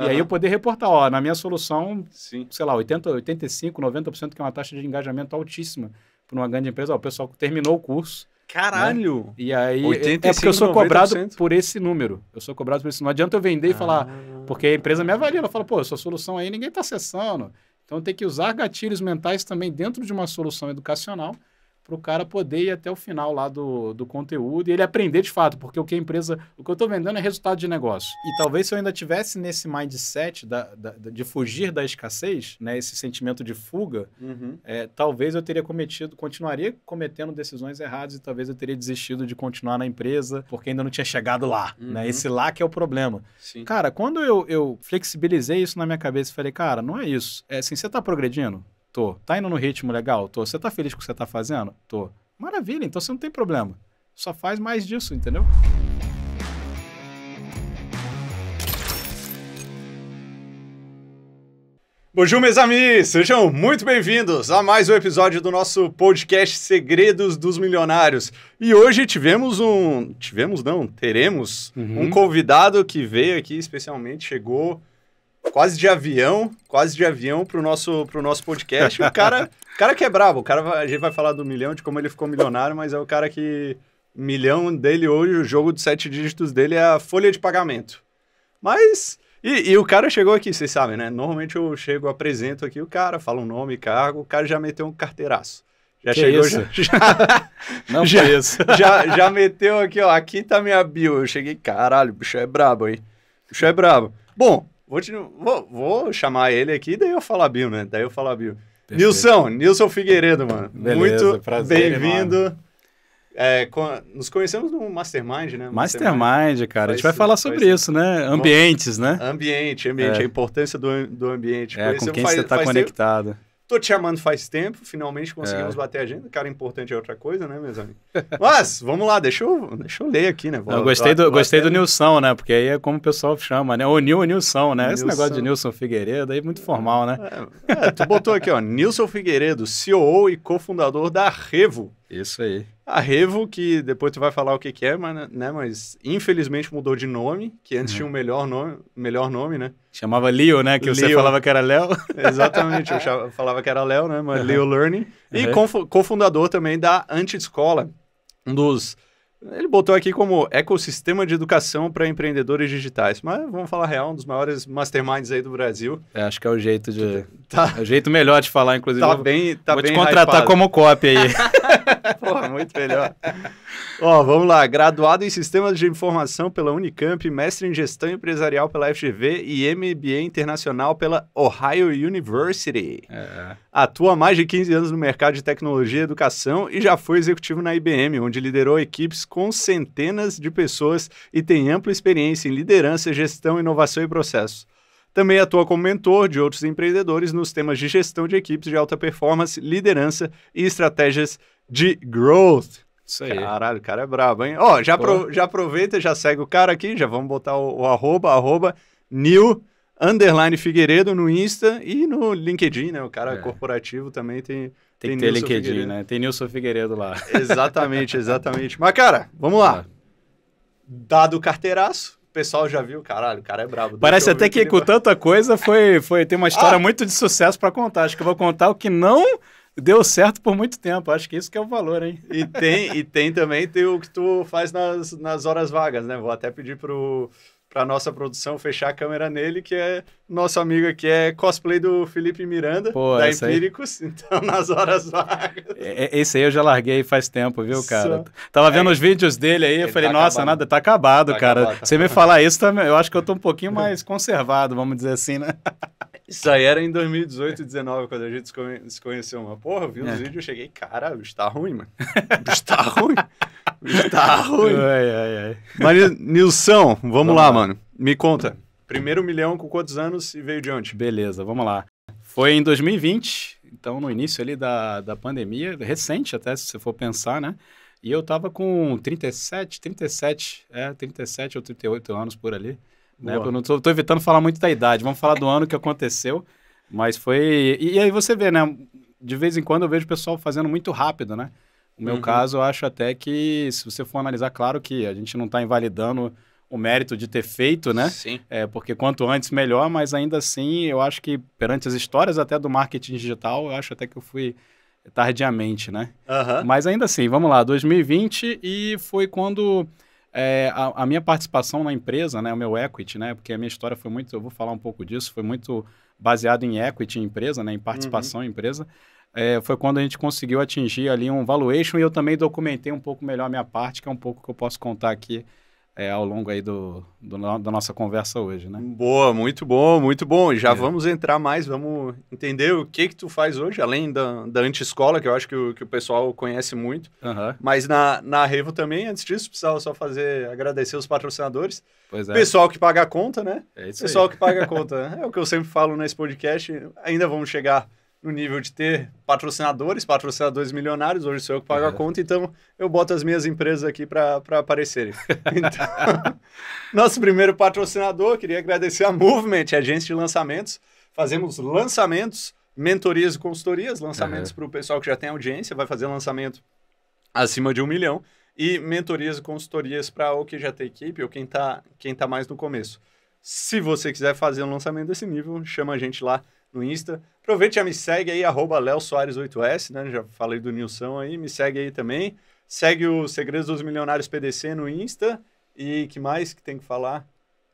Uhum. E aí eu poder reportar, ó, na minha solução, Sim. sei lá, 80, 85, 90%, que é uma taxa de engajamento altíssima para uma grande empresa, ó, o pessoal terminou o curso. Né? Caralho! Né? E aí 85, é, é porque eu sou cobrado por esse número. Eu sou cobrado por esse número. Não adianta eu vender e falar, ah. porque a empresa me avalia, ela fala, pô, sua solução aí ninguém está acessando. Então tem que usar gatilhos mentais também dentro de uma solução educacional para o cara poder ir até o final lá do, do conteúdo e ele aprender de fato, porque o que a empresa, o que eu estou vendendo é resultado de negócio. E talvez se eu ainda tivesse nesse mindset da, da de fugir da escassez, né, esse sentimento de fuga, uhum. é, talvez eu teria cometido, continuaria cometendo decisões erradas e talvez eu teria desistido de continuar na empresa porque ainda não tinha chegado lá. Né? Uhum. Né? Esse lá que é o problema. Sim. Cara, quando eu, eu flexibilizei isso na minha cabeça e falei, cara, não é isso. É assim, você está progredindo? Tô. Tá indo no ritmo legal? Tô. Você tá feliz com o que você tá fazendo? Tô. Maravilha, então você não tem problema. Só faz mais disso, entendeu? Bonjour, meus amigos! Sejam muito bem-vindos a mais um episódio do nosso podcast Segredos dos Milionários. E hoje tivemos um... Tivemos, não, teremos uhum. um convidado que veio aqui especialmente, chegou quase de avião, quase de avião pro nosso, pro nosso podcast. O cara, cara que é brabo, o cara a gente vai falar do milhão, de como ele ficou milionário, mas é o cara que. Milhão dele hoje, o jogo dos sete dígitos dele é a folha de pagamento. Mas. E, e, o cara chegou aqui, vocês sabem, né? Normalmente eu chego, apresento aqui o cara, falo um nome, cargo, o cara já meteu um carteiraço. Já que chegou, isso? já, Não já, já, já meteu aqui, ó, aqui tá minha bio. Eu cheguei, caralho, o bicho é brabo aí. O bicho é brabo. Bom, Vou, te, vou, vou, chamar ele aqui, daí eu falo a Bill, né? Daí eu falo a Bill. Perfeito. Nilson, Nilson Figueiredo, mano. Beleza, Muito bem-vindo. É, nos conhecemos no Mastermind, né? Mastermind, Mastermind cara. Faz, a gente vai falar sobre faz, isso, né? Ambientes, né? Ambiente, ambiente. É. A importância do, do ambiente. É, com quem faz, você está conectado. Tempo, Tô te chamando faz tempo, finalmente conseguimos é. bater a agenda. Cara, importante é outra coisa, né, meus amigos? Mas, vamos lá, deixa eu, deixa eu ler aqui, né? Vou, eu gostei do, gostei do Nilson, né? Porque aí é como o pessoal chama, né? O Nil ou Nilson, né? Nilson. Esse negócio de Nilson Figueiredo aí é muito formal, né? É, é, tu botou aqui, ó, Nilson Figueiredo, CEO e cofundador da Revo, isso aí. A Revo, que depois tu vai falar o que, que é, mas, né, mas infelizmente mudou de nome, que antes uhum. tinha um melhor nome, melhor nome, né? Chamava Leo, né? Que Leo. você falava que era Léo. Exatamente, eu falava que era Léo, né? Mas uhum. Leo Learning. E uhum. cofundador também da Antescola, um dos... Ele botou aqui como ecossistema de educação para empreendedores digitais. Mas vamos falar real, um dos maiores masterminds aí do Brasil. É, acho que é o jeito de. Tá. É o jeito melhor de falar, inclusive. Tá bem, tá Vou bem te contratar hypado. como copy aí. Porra, muito melhor. Ó, vamos lá. Graduado em Sistemas de Informação pela Unicamp, mestre em Gestão Empresarial pela FGV e MBA Internacional pela Ohio University. É. Atua há mais de 15 anos no mercado de tecnologia e educação e já foi executivo na IBM, onde liderou equipes com centenas de pessoas e tem ampla experiência em liderança, gestão, inovação e processos. Também atua como mentor de outros empreendedores nos temas de gestão de equipes de alta performance, liderança e estratégias de growth. Isso aí. Caralho, o cara é brabo, hein? Ó, oh, já, já aproveita, já segue o cara aqui, já vamos botar o, o arroba, arroba new underline Figueiredo no Insta e no LinkedIn, né? O cara é. corporativo também tem. Tem, tem que ter Nilson LinkedIn, Figueiredo. né? Tem Nilson Figueiredo lá. Exatamente, exatamente. Mas, cara, vamos lá. É. Dado o carteiraço, o pessoal já viu, caralho, o cara é brabo. Parece até que, que com tanta coisa foi, foi tem uma história ah. muito de sucesso para contar. Acho que eu vou contar o que não deu certo por muito tempo. Acho que isso que é o valor, hein? E tem, e tem também tem o que tu faz nas, nas horas vagas, né? Vou até pedir pro para nossa produção fechar a câmera nele, que é nosso amigo aqui, é cosplay do Felipe Miranda, Pô, da Empíricos, aí... então nas horas vagas. É, esse aí eu já larguei faz tempo, viu, cara? Só... Tava vendo é. os vídeos dele aí, eu falei, tá nossa, nada, tá acabado, tá cara. Acabado, tá Você acabado. me falar isso também, eu acho que eu tô um pouquinho mais conservado, vamos dizer assim, né? Isso aí era em 2018 e 2019, quando a gente se conheceu. Mas, porra, eu vi uns é. vídeos e cheguei, cara, o está ruim, mano. O está ruim. O está ruim. Ai, ai, ai. Mas, Nilson, vamos, vamos lá, lá, mano. Me conta. Primeiro milhão com quantos anos e veio de onde? Beleza, vamos lá. Foi em 2020, então no início ali da, da pandemia, recente até, se você for pensar, né? E eu tava com 37, 37, é, 37 ou 38 anos por ali. Né? Eu não estou evitando falar muito da idade. Vamos falar do ano que aconteceu. Mas foi. E, e, aí você vê, né? De vez em quando eu vejo o pessoal fazendo muito rápido, né? No meu uhum. caso, eu acho até que, se você for analisar, claro que a gente não está invalidando o mérito de ter feito, né? Sim. É, porque quanto antes, melhor, mas ainda assim, eu acho que perante as histórias até do marketing digital, eu acho até que eu fui tardiamente, né? Uhum. Mas ainda assim, vamos lá, 2020 e foi quando é, a, a, minha participação na empresa, né, o meu equity, né, porque a minha história foi muito, eu vou falar um pouco disso, foi muito baseado em equity em empresa, né, em participação uhum. em empresa, é, foi quando a gente conseguiu atingir ali um valuation e eu também documentei um pouco melhor a minha parte, que é um pouco que eu posso contar aqui é, ao longo aí do, do, da nossa conversa hoje, né? Boa, muito bom, muito bom. Já é. vamos entrar mais, vamos entender o que que tu faz hoje, além da, da anti-escola, que eu acho que o, que o pessoal conhece muito. Uhum. Mas na, na Revo também, antes disso, precisava só fazer, agradecer os patrocinadores. Pois é. Pessoal que paga a conta, né? É isso Pessoal aí. que paga a conta. Né? é o que eu sempre falo nesse podcast, ainda vamos chegar no nível de ter patrocinadores, patrocinadores milionários, hoje sou eu que pago a conta, então eu boto as minhas empresas aqui para aparecerem. Então, nosso primeiro patrocinador, queria agradecer a Movement, agência de lançamentos. Fazemos lançamentos, mentorias e consultorias, lançamentos uhum. para o pessoal que já tem audiência, vai fazer lançamento acima de um milhão, e mentorias e consultorias para o que já tem equipe ou quem está quem tá mais no começo. Se você quiser fazer um lançamento desse nível, chama a gente lá no Insta. Aproveite já me segue aí, arroba leosoares8s, né? Já falei do Nilson aí, me segue aí também. Segue o Segredos dos Milionários PDC no Insta. E que mais que tem que falar?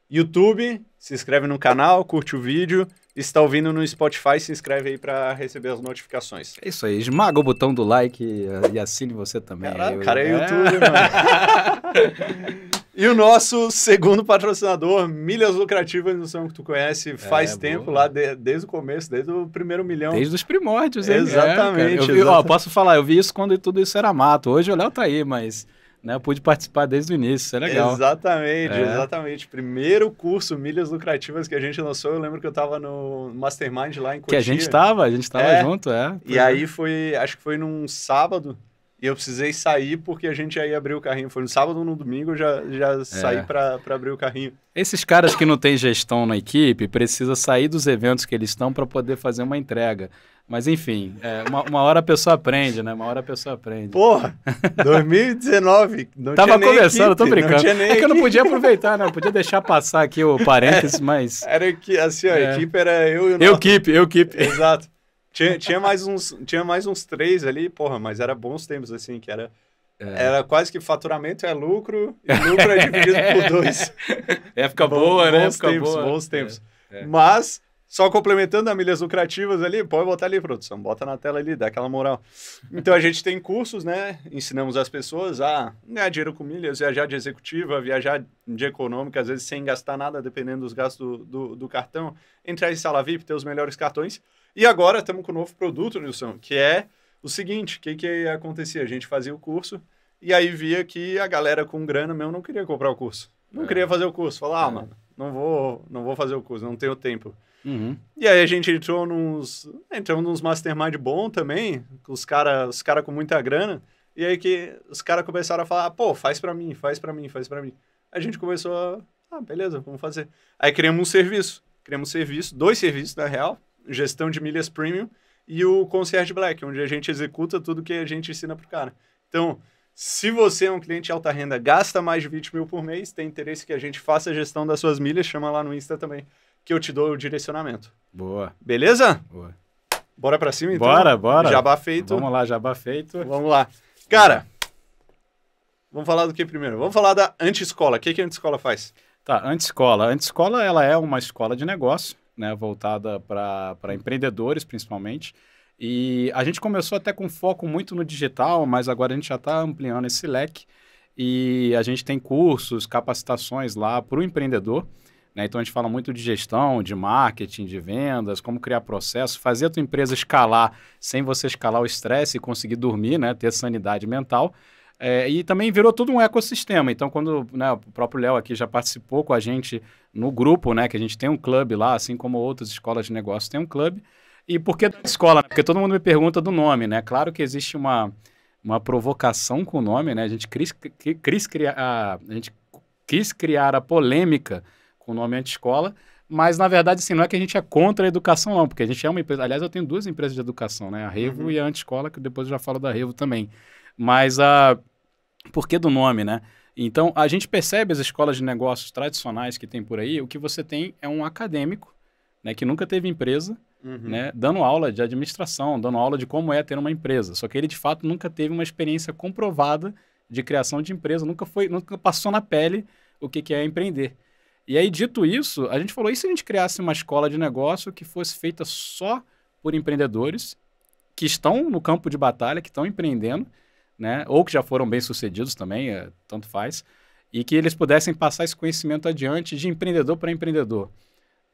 YouTube, se inscreve no canal, curte o vídeo. está se ouvindo no Spotify, se inscreve aí para receber as notificações. É isso aí, esmaga o botão do like e eh, assine você também. Caralho, cara é, é. YouTube, mano. E o nosso segundo patrocinador, Milhas Lucrativas, não sei que tu conhece é, faz é, tempo boa. lá, de, desde o começo, desde o primeiro milhão. Desde os primórdios, hein? É, exatamente. É, vi, exatamente. Ó, posso falar, eu vi isso quando tudo isso era mato. Hoje o Léo tá aí, mas né, eu pude participar desde o início, isso é legal. Exatamente, é. exatamente. Primeiro curso Milhas Lucrativas que a gente lançou, eu lembro que eu estava no Mastermind lá em Cotia. Que a gente estava, a gente estava é. junto, é. E é. aí foi, acho que foi num sábado, e eu precisei sair porque a gente aí abriu o carrinho. Foi no sábado ou no domingo, eu já, já é. saí para abrir o carrinho. Esses caras que não têm gestão na equipe precisam sair dos eventos que eles estão para poder fazer uma entrega. Mas enfim, é, uma, uma, hora a pessoa aprende, né? Uma hora a pessoa aprende. Porra, 2019. Não Tava tinha começando, equipe, tô brincando. é que eu não podia aproveitar, né? Eu podia deixar passar aqui o parênteses, é, mas. Era que, assim, ó, é. a equipe era eu e o Eu equipe eu equipe Exato. Tinha, tinha, mais uns, tinha mais uns três ali, porra, mas era bons tempos, assim, que era. É. Era quase que faturamento é lucro e lucro é dividido por dois. Época Bom, boa, né? bons tempos, boa. Bons tempos. É, é. Mas, só complementando as milhas lucrativas ali, pode botar ali, produção, bota na tela ali, dá aquela moral. Então, a gente tem cursos, né? Ensinamos as pessoas a ganhar dinheiro com milhas, viajar de executiva, viajar de econômica, às vezes sem gastar nada, dependendo dos gastos do, do, do cartão. Entrar em sala VIP, ter os melhores cartões. E agora estamos com um novo produto, Nilson, que é o seguinte: o que, que acontecia? A gente fazia o curso e aí via que a galera com grana mesmo não queria comprar o curso. Não é. queria fazer o curso. Falar, ah, é. mano, não vou, não vou fazer o curso, não tenho tempo. Uhum. E aí a gente entrou nos, entrou nos mastermind bom também, com os caras os cara com muita grana. E aí que os caras começaram a falar, ah, pô, faz para mim, faz para mim, faz para mim. A gente começou a, ah, beleza, vamos fazer. Aí criamos um serviço, criamos um serviço, dois serviços na real, gestão de milhas premium, e o Concierge Black, onde a gente executa tudo que a gente ensina para o cara. Então, se você é um cliente de alta renda, gasta mais de 20 mil por mês, tem interesse que a gente faça a gestão das suas milhas, chama lá no Insta também, que eu te dou o direcionamento. Boa. Beleza? Boa. Bora para cima, então? Bora, bora. Jabá feito. Vamos lá, jabá feito. Vamos lá. Cara, vamos falar do que primeiro? Vamos falar da escola. O que, que a escola faz? Tá, escola. A escola ela é uma escola de negócio né, voltada para empreendedores, principalmente. E a gente começou até com foco muito no digital, mas agora a gente já está ampliando esse leque. E a gente tem cursos, capacitações lá para o empreendedor. Né? Então a gente fala muito de gestão, de marketing, de vendas, como criar processo, fazer a tua empresa escalar sem você escalar o estresse e conseguir dormir, né? ter sanidade mental. É, e também virou todo um ecossistema. Então, quando né, o próprio Léo aqui já participou com a gente no grupo, né? Que a gente tem um clube lá, assim como outras escolas de negócio tem um clube. E por que escola? Né? Porque todo mundo me pergunta do nome, né? Claro que existe uma, uma provocação com o nome, né? A gente quis, criar, a, a gente quis criar a polêmica com o nome anti-escola, mas na verdade, assim, não é que a gente é contra a educação, não, porque a gente é uma empresa. Aliás, eu tenho duas empresas de educação, né? A Revo uhum. e a Antescola, que depois eu já falo da Revo também. Mas a. Ah, por que do nome, né? Então, a gente percebe as escolas de negócios tradicionais que tem por aí, o que você tem é um acadêmico, né, que nunca teve empresa, uhum. né, dando aula de administração, dando aula de como é ter uma empresa. Só que ele, de fato, nunca teve uma experiência comprovada de criação de empresa, nunca foi, nunca passou na pele o que, que é empreender. E aí, dito isso, a gente falou, e se a gente criasse uma escola de negócio que fosse feita só por empreendedores que estão no campo de batalha, que estão empreendendo, né? Ou que já foram bem-sucedidos também, é, tanto faz, e que eles pudessem passar esse conhecimento adiante de empreendedor para empreendedor.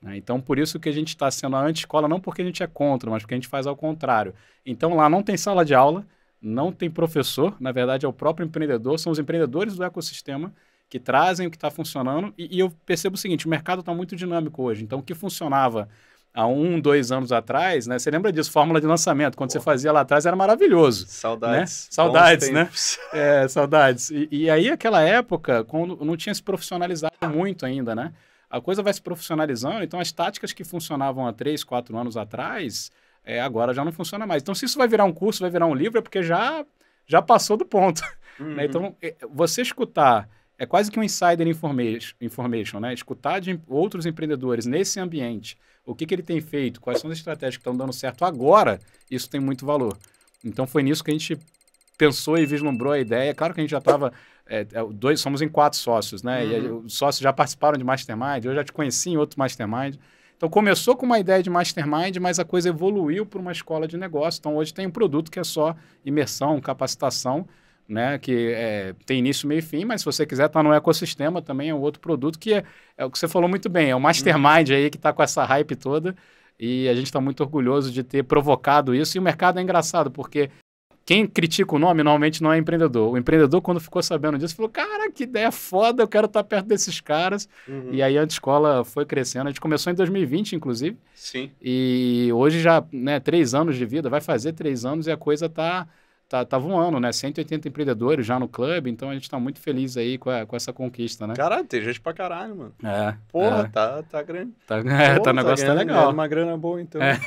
Né? Então, por isso que a gente está sendo a anti-escola, não porque a gente é contra, mas porque a gente faz ao contrário. Então, lá não tem sala de aula, não tem professor, na verdade é o próprio empreendedor, são os empreendedores do ecossistema que trazem o que está funcionando. E, e, eu percebo o seguinte: o mercado está muito dinâmico hoje. Então, o que funcionava há um, dois anos atrás, né? Você lembra disso? Fórmula de lançamento, quando Pô. você fazia lá atrás era maravilhoso. Saudades. Né? Saudades, né? É, saudades. E, e, aí, aquela época, quando não tinha se profissionalizado muito ainda, né? A coisa vai se profissionalizando, então as táticas que funcionavam há três, quatro anos atrás, é, agora já não funciona mais. Então, se isso vai virar um curso, vai virar um livro, é porque já, já passou do ponto. Né? Uhum. Né? Então, é, você escutar é quase que um insider information, né? Escutar de outros empreendedores nesse ambiente o que, que ele tem feito, quais são as estratégias que estão dando certo agora, isso tem muito valor. Então foi nisso que a gente pensou e vislumbrou a ideia. Claro que a gente já estava. É, é dois, somos em quatro sócios, né? Uhum. E os sócios já participaram de Mastermind, eu já te conheci em outro Mastermind. Então começou com uma ideia de mastermind, mas a coisa evoluiu para uma escola de negócio. Então hoje tem um produto que é só imersão, capacitação, né? Que é, tem início, meio e fim, mas se você quiser estar tá no ecossistema também é um outro produto que é, é o que você falou muito bem, é o mastermind aí que está com essa hype toda e a gente está muito orgulhoso de ter provocado isso. E o mercado é engraçado porque quem critica o nome normalmente não é empreendedor. O empreendedor, quando ficou sabendo disso, falou: Cara, que ideia foda, eu quero estar tá perto desses caras. Uhum. E aí a escola foi crescendo. A gente começou em 2020, inclusive. Sim. E hoje já, né, três anos de vida, vai fazer três anos e a coisa tá tá, tá voando, né? 180 empreendedores já no clube, então a gente tá muito feliz aí com, a, com essa conquista, né? Caralho, tem gente pra caralho, mano. É. Porra, é. Tá, tá grande. Tá, é, tá Porra, tá, o negócio tá, tá legal. Grana, é uma grana boa, então. É.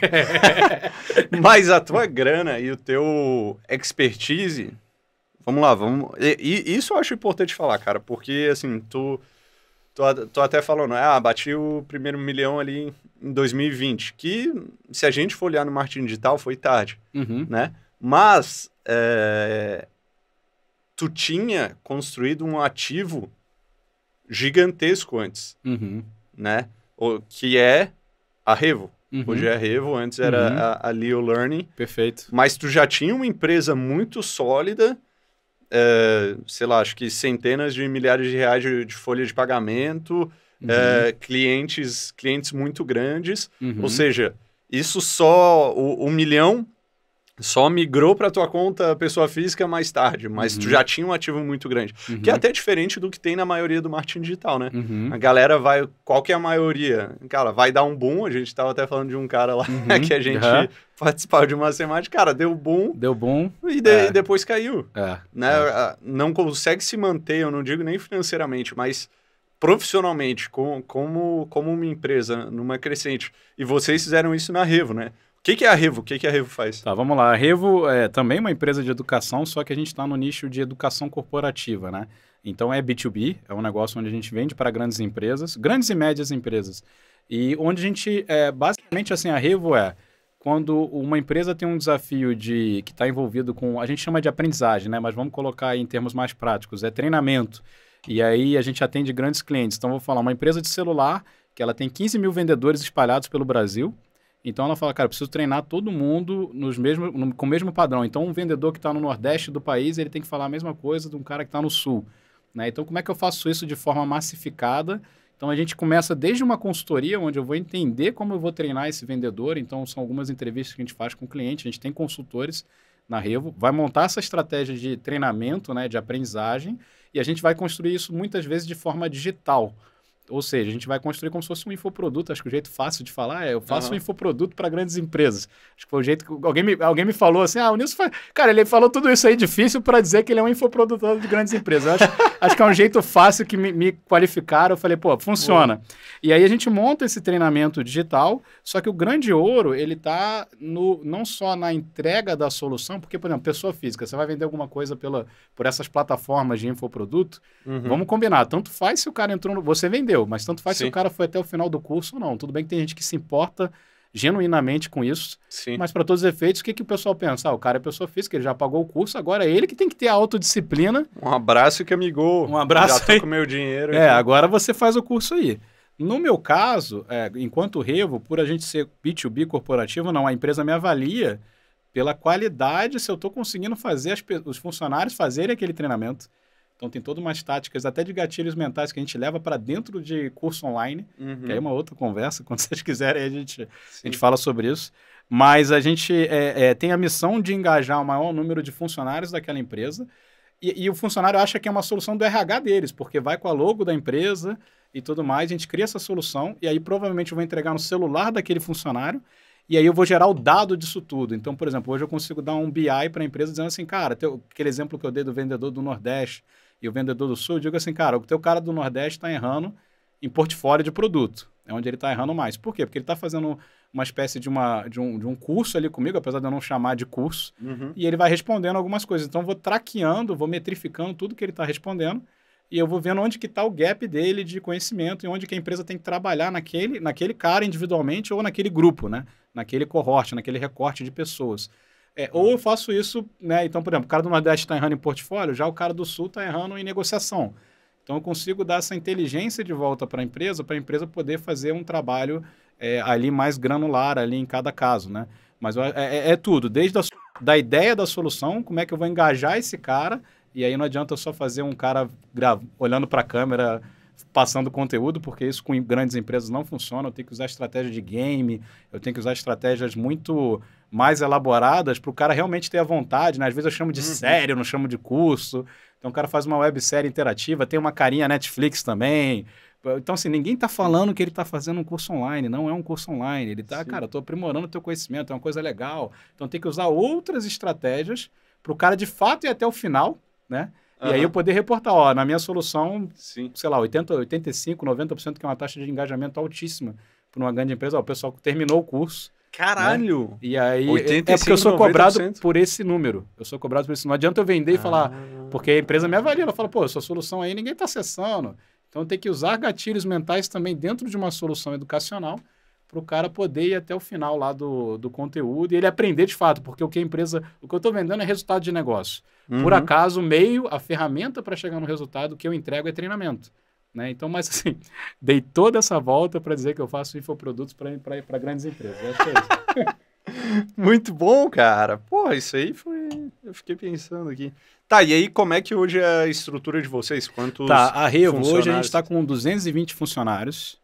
Mas a tua grana e o teu expertise. Vamos lá, vamos. E, e, isso eu acho importante falar, cara, porque assim, tu. Tu, tu até falou, não é? Ah, bati o primeiro milhão ali em 2020, que se a gente for olhar no marketing digital foi tarde, uhum. né? Mas é, tu tinha construído um ativo gigantesco antes, uhum. né? O, que é a Revo. Uhum. Hoje é a Revo, antes era uhum. a, a Leo Learning. Perfeito. Mas tu já tinha uma empresa muito sólida, é, sei lá, acho que centenas de milhares de reais de, de folha de pagamento, uhum. é, clientes, clientes muito grandes. Uhum. Ou seja, isso só o, o milhão só migrou para tua conta pessoa física mais tarde, mas uhum. tu já tinha um ativo muito grande, uhum. que é até diferente do que tem na maioria do marketing digital, né? Uhum. A galera vai, qual que é a maioria? Cara, vai dar um boom, a gente estava até falando de um cara lá uhum. que a gente participava de uma semana, cara, deu boom, Deu boom E, de, é. e depois caiu. É. Né? É. Não consegue se manter, eu não digo nem financeiramente, mas profissionalmente, com, como, como uma empresa numa crescente. E vocês fizeram isso na Revo, né? que, que é a Revo? O que, que a Revo faz? Tá, vamos lá. A Revo é também uma empresa de educação, só que a gente está no nicho de educação corporativa, né? Então é B2B, é um negócio onde a gente vende para grandes empresas, grandes e médias empresas. E onde a gente, é, basicamente, assim, a Revo é quando uma empresa tem um desafio de que está envolvido com, a gente chama de aprendizagem, né? Mas vamos colocar em termos mais práticos, é treinamento. E aí a gente atende grandes clientes. Então vou falar, uma empresa de celular que ela tem 15 mil vendedores espalhados pelo Brasil então ela fala, cara, preciso treinar todo mundo nos mesmo, no, com o mesmo padrão. Então um vendedor que está no nordeste do país, ele tem que falar a mesma coisa de um cara que está no sul. Né? Então como é que eu faço isso de forma massificada? Então a gente começa desde uma consultoria, onde eu vou entender como eu vou treinar esse vendedor. Então são algumas entrevistas que a gente faz com o cliente, a gente tem consultores na Revo, vai montar essa estratégia de treinamento, né, de aprendizagem, e a gente vai construir isso muitas vezes de forma digital. Ou seja, a gente vai construir como se fosse um infoproduto. Acho que o jeito fácil de falar é eu faço uhum. um infoproduto para grandes empresas. Acho que foi o jeito que alguém me, alguém me falou assim: ah, o Nilson faz. Cara, ele falou tudo isso aí difícil para dizer que ele é um infoprodutor de grandes empresas. Acho, acho, que é um jeito fácil que me, me qualificaram. Eu falei, pô, funciona. E aí a gente monta esse treinamento digital, só que o grande ouro, ele está no, não só na entrega da solução, porque, por exemplo, pessoa física, você vai vender alguma coisa pela, por essas plataformas de infoproduto. Uhum. Vamos combinar. Tanto faz se o cara entrou no. Você vendeu mas tanto faz Sim. se o cara foi até o final do curso ou não. Tudo bem que tem gente que se importa genuinamente com isso, Sim. mas para todos os efeitos, o que, que o pessoal pensa? Ah, o cara é pessoa física, ele já pagou o curso, agora é ele que tem que ter a autodisciplina. Um abraço que amigou. Um abraço. Já tô com meu dinheiro. É, então. agora você faz o curso aí. No meu caso, é, enquanto Revo, por a gente ser B2B corporativo, não, a empresa me avalia pela qualidade, se eu estou conseguindo fazer as, os funcionários fazerem aquele treinamento, então tem todas umas táticas, até de gatilhos mentais, que a gente leva para dentro de curso online, uhum. que aí é uhum. uma outra conversa, quando vocês quiserem a gente, a gente fala sobre isso. Mas a gente é, é, tem a missão de engajar o maior número de funcionários daquela empresa, e, e, o funcionário acha que é uma solução do RH deles, porque vai com a logo da empresa e tudo mais, a gente cria essa solução, e aí provavelmente eu vou entregar no celular daquele funcionário, e aí eu vou gerar o dado disso tudo. Então, por exemplo, hoje eu consigo dar um BI para a empresa dizendo assim, cara, teu, aquele exemplo que eu dei do vendedor do Nordeste, e o vendedor do Sul, eu digo assim, cara, o teu cara do Nordeste está errando em portfólio de produto. É onde ele está errando mais. Por quê? Porque ele está fazendo uma espécie de, uma, de, um, de um curso ali comigo, apesar de eu não chamar de curso, uhum. e ele vai respondendo algumas coisas. Então, eu vou traqueando, vou metrificando tudo que ele está respondendo, e eu vou vendo onde que está o gap dele de conhecimento e onde que a empresa tem que trabalhar naquele, naquele cara individualmente ou naquele grupo, né? naquele cohorte, naquele recorte de pessoas. É, ou eu faço isso, né? Então, por exemplo, o cara do Nordeste está errando em portfólio, já o cara do Sul está errando em negociação. Então, eu consigo dar essa inteligência de volta para a empresa, para a empresa poder fazer um trabalho é, ali mais granular, ali em cada caso, né? Mas é, é, é tudo, desde a da ideia da solução, como é que eu vou engajar esse cara, e aí não adianta só fazer um cara olhando para a câmera, passando conteúdo, porque isso com grandes empresas não funciona. Eu tenho que usar estratégia de game, eu tenho que usar estratégias muito mais elaboradas para o cara realmente ter a vontade, né? Às vezes eu chamo de uhum. série, eu não chamo de curso. Então o cara faz uma websérie interativa, tem uma carinha Netflix também. Então, assim, ninguém está falando que ele está fazendo um curso online, não é um curso online. Ele está, cara, estou aprimorando o teu conhecimento, é uma coisa legal. Então tem que usar outras estratégias para o cara de fato ir até o final, né? Uhum. E aí eu poder reportar, ó, na minha solução, Sim. sei lá, 80, 85, 90%, que é uma taxa de engajamento altíssima para uma grande empresa, ó, o pessoal terminou o curso, Caralho! Né? E aí, 85, é, é porque eu sou cobrado por esse número. Eu sou cobrado por esse número. Não adianta eu vender ah. e falar, ah. porque a empresa me avalia, ela fala, pô, sua solução aí ninguém está acessando. Então tem que usar gatilhos mentais também dentro de uma solução educacional para o cara poder ir até o final lá do, do conteúdo e ele aprender de fato, porque o que a empresa, o que eu estou vendendo é resultado de negócio. Uhum. Por acaso, o meio, a ferramenta para chegar no resultado que eu entrego é treinamento. Né? Então, mas assim, dei toda essa volta para dizer que eu faço infoprodutos para grandes empresas. É Muito bom, cara. Pô, isso aí foi. Eu fiquei pensando aqui. Tá, e aí como é que hoje é a estrutura de vocês? Quantos. Tá, a Revo hoje a gente está com 220 funcionários.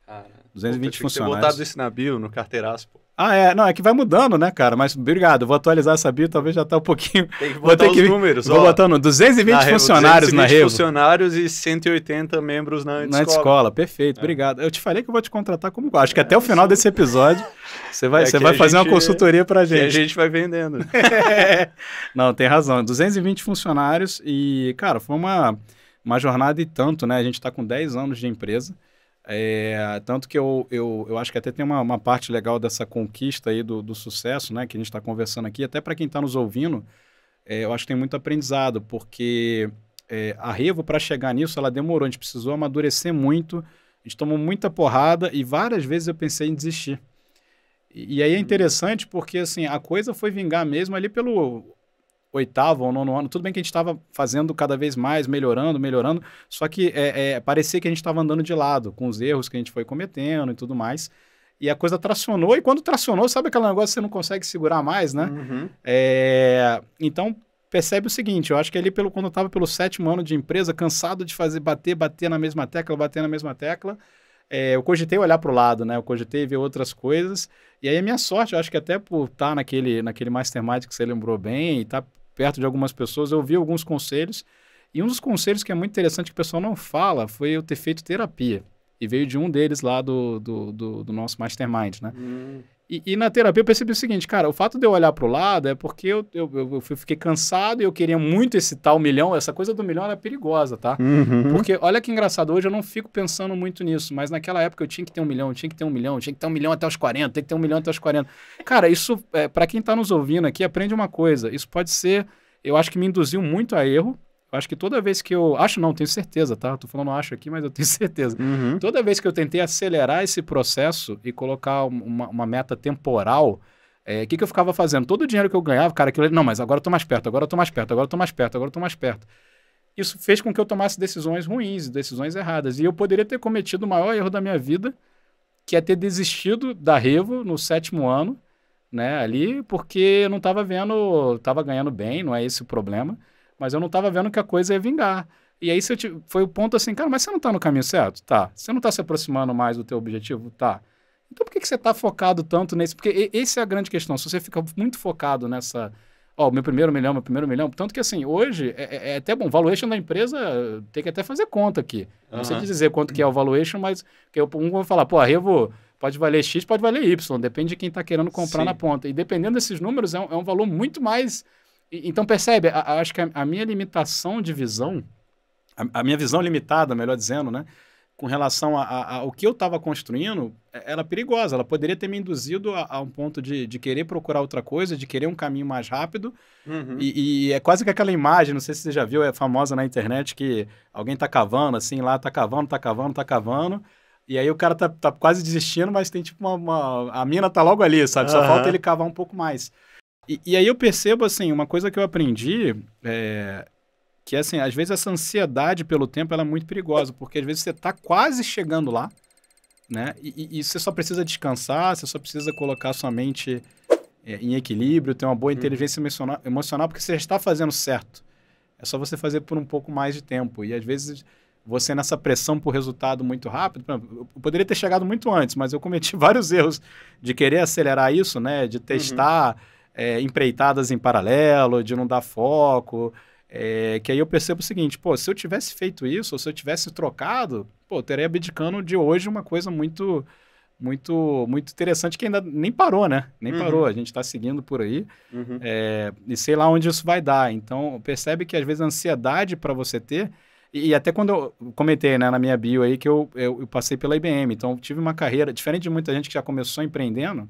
220 puta, funcionários. Ter botado esse na bio, no carteiraço, pô. Ah, é. Não, é que vai mudando, né, cara? Mas obrigado, vou atualizar essa bio, talvez já tá um pouquinho. Tem que botar vou ter os números. Vou ó, botando 220 na funcionários 220 na Revo. funcionários e 180 membros na escola. Na escola, perfeito, é. obrigado. Eu te falei que eu vou te contratar como Acho que é, até o final sim. É. desse episódio você vai, é você vai fazer gente... uma consultoria pra gente. E a gente vai vendendo. não, tem razão. 220 funcionários e, cara, foi uma, uma jornada e tanto, né? A gente tá com 10 anos de empresa. É, tanto que eu, eu, eu acho que até tem uma, uma parte legal dessa conquista aí do, do sucesso, né? Que a gente está conversando aqui, até para quem está nos ouvindo, é, eu acho que tem muito aprendizado, porque é, a Revo, para chegar nisso, ela demorou, a gente precisou amadurecer muito, a gente tomou muita porrada e várias vezes eu pensei em desistir. E, e aí é uhum. interessante porque, assim, a coisa foi vingar mesmo ali pelo oitavo ou nono ano, tudo bem que a gente estava fazendo cada vez mais, melhorando, melhorando, só que é, é, parecia que a gente estava andando de lado com os erros que a gente foi cometendo e tudo mais. E a coisa tracionou, e quando tracionou, sabe aquele negócio que você não consegue segurar mais, né? Uhum. É, então, percebe o seguinte, eu acho que ali pelo, quando eu estava pelo sétimo ano de empresa, cansado de fazer bater, bater na mesma tecla, bater na mesma tecla, é, eu cogitei olhar para o lado, né? Eu cogitei ver outras coisas. E aí a minha sorte, eu acho que até por estar tá naquele, naquele mastermind que você lembrou bem, e estar tá perto de algumas pessoas, eu ouvi alguns conselhos. E um dos conselhos que é muito interessante que o pessoal não fala foi eu ter feito terapia. E veio de um deles lá do, do, do, do nosso mastermind, né? Hum. E, e, na terapia eu percebi o seguinte, cara, o fato de eu olhar para o lado é porque eu, eu, eu, fiquei cansado e eu queria muito esse tal milhão. Essa coisa do milhão era perigosa, tá? Uhum. Porque olha que engraçado, hoje eu não fico pensando muito nisso, mas naquela época eu tinha que ter um milhão, tinha que ter um milhão, tinha que ter um milhão até os 40, tem que ter um milhão até os 40. Cara, isso, é, para quem está nos ouvindo aqui, aprende uma coisa. Isso pode ser, eu acho que me induziu muito a erro, acho que toda vez que eu. Acho não, tenho certeza, tá? Tô falando acho aqui, mas eu tenho certeza. Uhum. Toda vez que eu tentei acelerar esse processo e colocar uma, uma meta temporal, é, o é, que, que eu ficava fazendo? Todo o dinheiro que eu ganhava, cara, aquilo. Não, mas agora eu tô mais perto, agora eu tô mais perto, agora eu tô mais perto, agora eu tô mais perto. Isso fez com que eu tomasse decisões ruins, decisões erradas. E eu poderia ter cometido o maior erro da minha vida, que é ter desistido da Revo no sétimo ano, né, ali, porque eu não estava vendo, estava ganhando bem, não é esse o problema mas eu não estava vendo que a coisa ia vingar. E aí se te... foi o ponto assim, cara, mas você não está no caminho certo? Tá. Você não está se aproximando mais do teu objetivo? Tá. Então por que, que você está focado tanto nesse? Porque essa é a grande questão. Se você fica muito focado nessa... Ó, oh, meu primeiro milhão, meu primeiro milhão. Tanto que assim, hoje é, é, é até bom. O valuation da empresa tem que até fazer conta aqui. Não sei dizer quanto que é o valuation, mas que um vai falar, pô, a Revo pode valer X, pode valer Y. Depende de quem está querendo comprar Sim. na ponta. E dependendo desses números, é um, é um valor muito mais então, percebe? A, a, acho que a, a, minha limitação de visão, a, minha visão limitada, melhor dizendo, né? Com relação ao que eu estava construindo, é, era perigosa. Ela poderia ter me induzido a, um ponto de, de, querer procurar outra coisa, de querer um caminho mais rápido. Uhum. E, e, é quase que aquela imagem, não sei se você já viu, é famosa na internet, que alguém está cavando, assim, lá, está cavando, está cavando, está cavando. E aí o cara está tá quase desistindo, mas tem tipo uma, uma, A mina está logo ali, sabe? Só falta ele cavar um pouco mais. E, e, aí eu percebo, assim, uma coisa que eu aprendi é que, assim, às vezes essa ansiedade pelo tempo é muito perigosa, porque às vezes você está quase chegando lá, né? E, e, você só precisa descansar, você só precisa colocar sua mente é, em equilíbrio, ter uma boa hum. inteligência hum. emocional, porque você já está fazendo certo. É só você fazer por um pouco mais de tempo. E às vezes você nessa pressão por resultado muito rápido. Eu poderia ter chegado muito antes, mas eu cometi vários erros de querer acelerar isso, né? De uhum. testar, uhum é, empreitadas em paralelo, de não dar foco. É, que aí eu percebo o seguinte, pô, se eu tivesse feito isso, ou se eu tivesse trocado, pô, eu teria abdicando de hoje uma coisa muito, muito, muito interessante que ainda nem parou, né? Nem uhum. parou, a gente está seguindo por aí. Uhum. É, e sei lá onde isso vai dar. Então, percebe que às vezes a ansiedade para você ter... E, até quando eu comentei né, na minha bio aí que eu, eu, eu passei pela IBM, então tive uma carreira, diferente de muita gente que já começou empreendendo,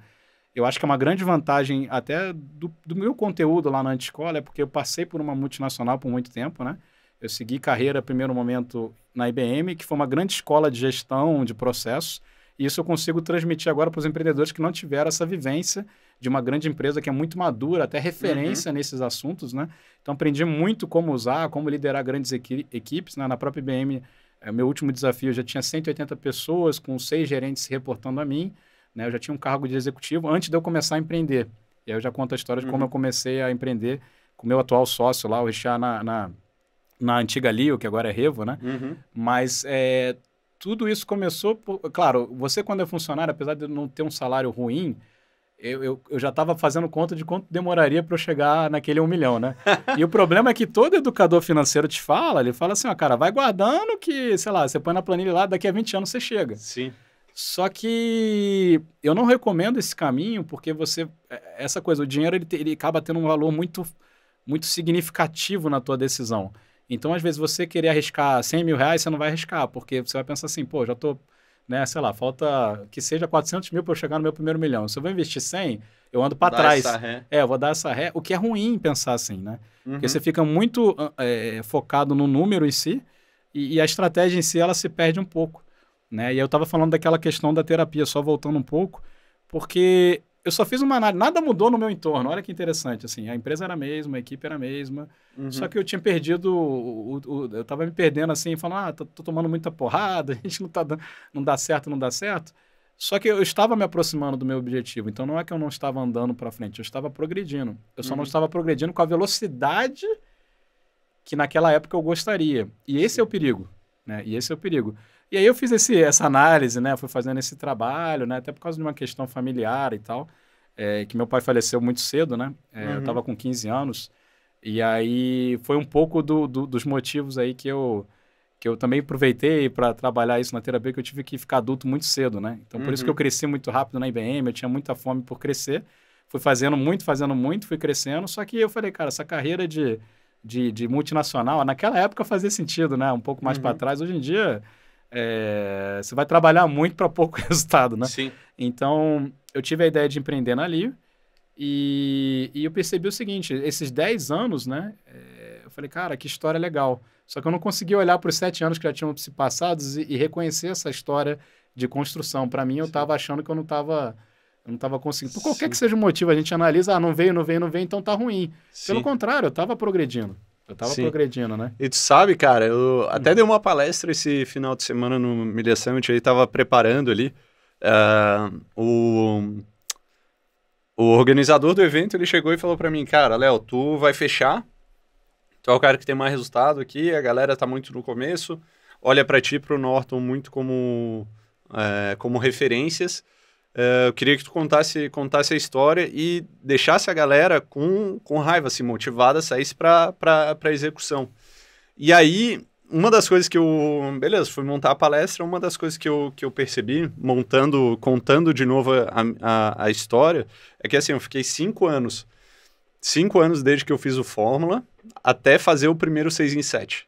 eu acho que é uma grande vantagem até do, do meu conteúdo lá na escola é porque eu passei por uma multinacional por muito tempo, né? Eu segui carreira, primeiro momento, na IBM, que foi uma grande escola de gestão, de processos, e isso eu consigo transmitir agora para os empreendedores que não tiveram essa vivência de uma grande empresa que é muito madura, até referência uhum. nesses assuntos, né? Então, aprendi muito como usar, como liderar grandes equi equipes, né? Na própria IBM, é, eh, meu último desafio, eu já tinha 180 pessoas, com seis gerentes reportando a mim, né? Eu já tinha um cargo de executivo antes de eu começar a empreender. E aí eu já conto a história de como uhum. eu comecei a empreender com o meu atual sócio lá, o Richard, na, na, na antiga Lio, que agora é Revo, né? Uhum. Mas é, tudo isso começou... Por, claro, você quando é funcionário, apesar de não ter um salário ruim, eu, eu, eu, já estava fazendo conta de quanto demoraria para eu chegar naquele um milhão, né? e o problema é que todo educador financeiro te fala, ele fala assim, ó, cara, vai guardando que, sei lá, você põe na planilha lá, daqui a 20 anos você chega. Sim. Só que eu não recomendo esse caminho, porque você. É, essa coisa, o dinheiro ele, ele acaba tendo um valor muito, muito significativo na tua decisão. Então, às vezes, você querer arriscar 100 mil reais, você não vai arriscar, porque você vai pensar assim, pô, já tô, né, sei lá, falta que seja 400 mil para eu chegar no meu primeiro milhão. Se eu vou investir 100, eu ando para trás. É, eu vou dar essa ré, o que é ruim pensar assim, né? Uhum. Porque você fica muito é, focado no número em si e, e a estratégia em si, ela se perde um pouco. Né? E eu estava falando daquela questão da terapia, só voltando um pouco, porque eu só fiz uma análise, nada mudou no meu entorno. Olha que interessante, assim, a empresa era a mesma, a equipe era a mesma, uhum. só que eu tinha perdido, o, o, o, eu estava me perdendo assim, falando, ah, estou tomando muita porrada, a gente não está dando, não dá certo, não dá certo. Só que eu estava me aproximando do meu objetivo, então não é que eu não estava andando para frente, eu estava progredindo. Eu só uhum. não estava progredindo com a velocidade que naquela época eu gostaria. E esse é o perigo, né? E esse é o perigo. E aí eu fiz esse, essa análise, né? Eu fui fazendo esse trabalho, né? Até por causa de uma questão familiar e tal. É, que meu pai faleceu muito cedo, né? É, uhum. Eu estava com 15 anos. E aí foi um pouco do, do, dos motivos aí que eu, que eu também aproveitei para trabalhar isso na terapia, que eu tive que ficar adulto muito cedo, né? Então uhum. por isso que eu uhum. cresci muito rápido na IBM, eu tinha muita fome por crescer. Fui fazendo muito, fazendo muito, fui crescendo. Só que eu falei, cara, essa carreira de, de, de multinacional, naquela época fazia sentido, né? Um pouco mais uhum. para trás. Hoje em dia é, você vai trabalhar muito para pouco resultado, né? Sim. Então, eu tive a ideia de empreender na e, e, eu percebi o seguinte, esses 10 anos, né? É, eu falei, cara, que história legal. Só que eu não consegui olhar para os sete anos que já tinham se passados e, e reconhecer essa história de construção. Para mim, eu estava achando que eu não estava... Eu não estava conseguindo. Por qualquer Sim. que seja o motivo, a gente analisa, ah, não veio, não veio, não veio, então tá ruim. Sim. Pelo contrário, eu estava progredindo. Eu tava Sim. progredindo, né? E tu sabe, cara, eu até hum. dei uma palestra esse final de semana no Media Summit, aí tava preparando ali. Uh, o, o organizador do evento, ele chegou e falou para mim, cara, Léo, tu vai fechar, tu é o cara que tem mais resultado aqui, a galera tá muito no começo, olha para ti, pro Norton muito como, é, como referências, eh, eu queria que tu contasse, contasse a história e deixasse a galera com, com raiva, assim, motivada, saísse para a execução. E aí, uma das coisas que eu. Beleza, fui montar a palestra, uma das coisas que eu, que eu percebi, montando, contando de novo a, a, a história, é que assim, eu fiquei cinco anos. Cinco anos desde que eu fiz o Fórmula até fazer o primeiro seis em sete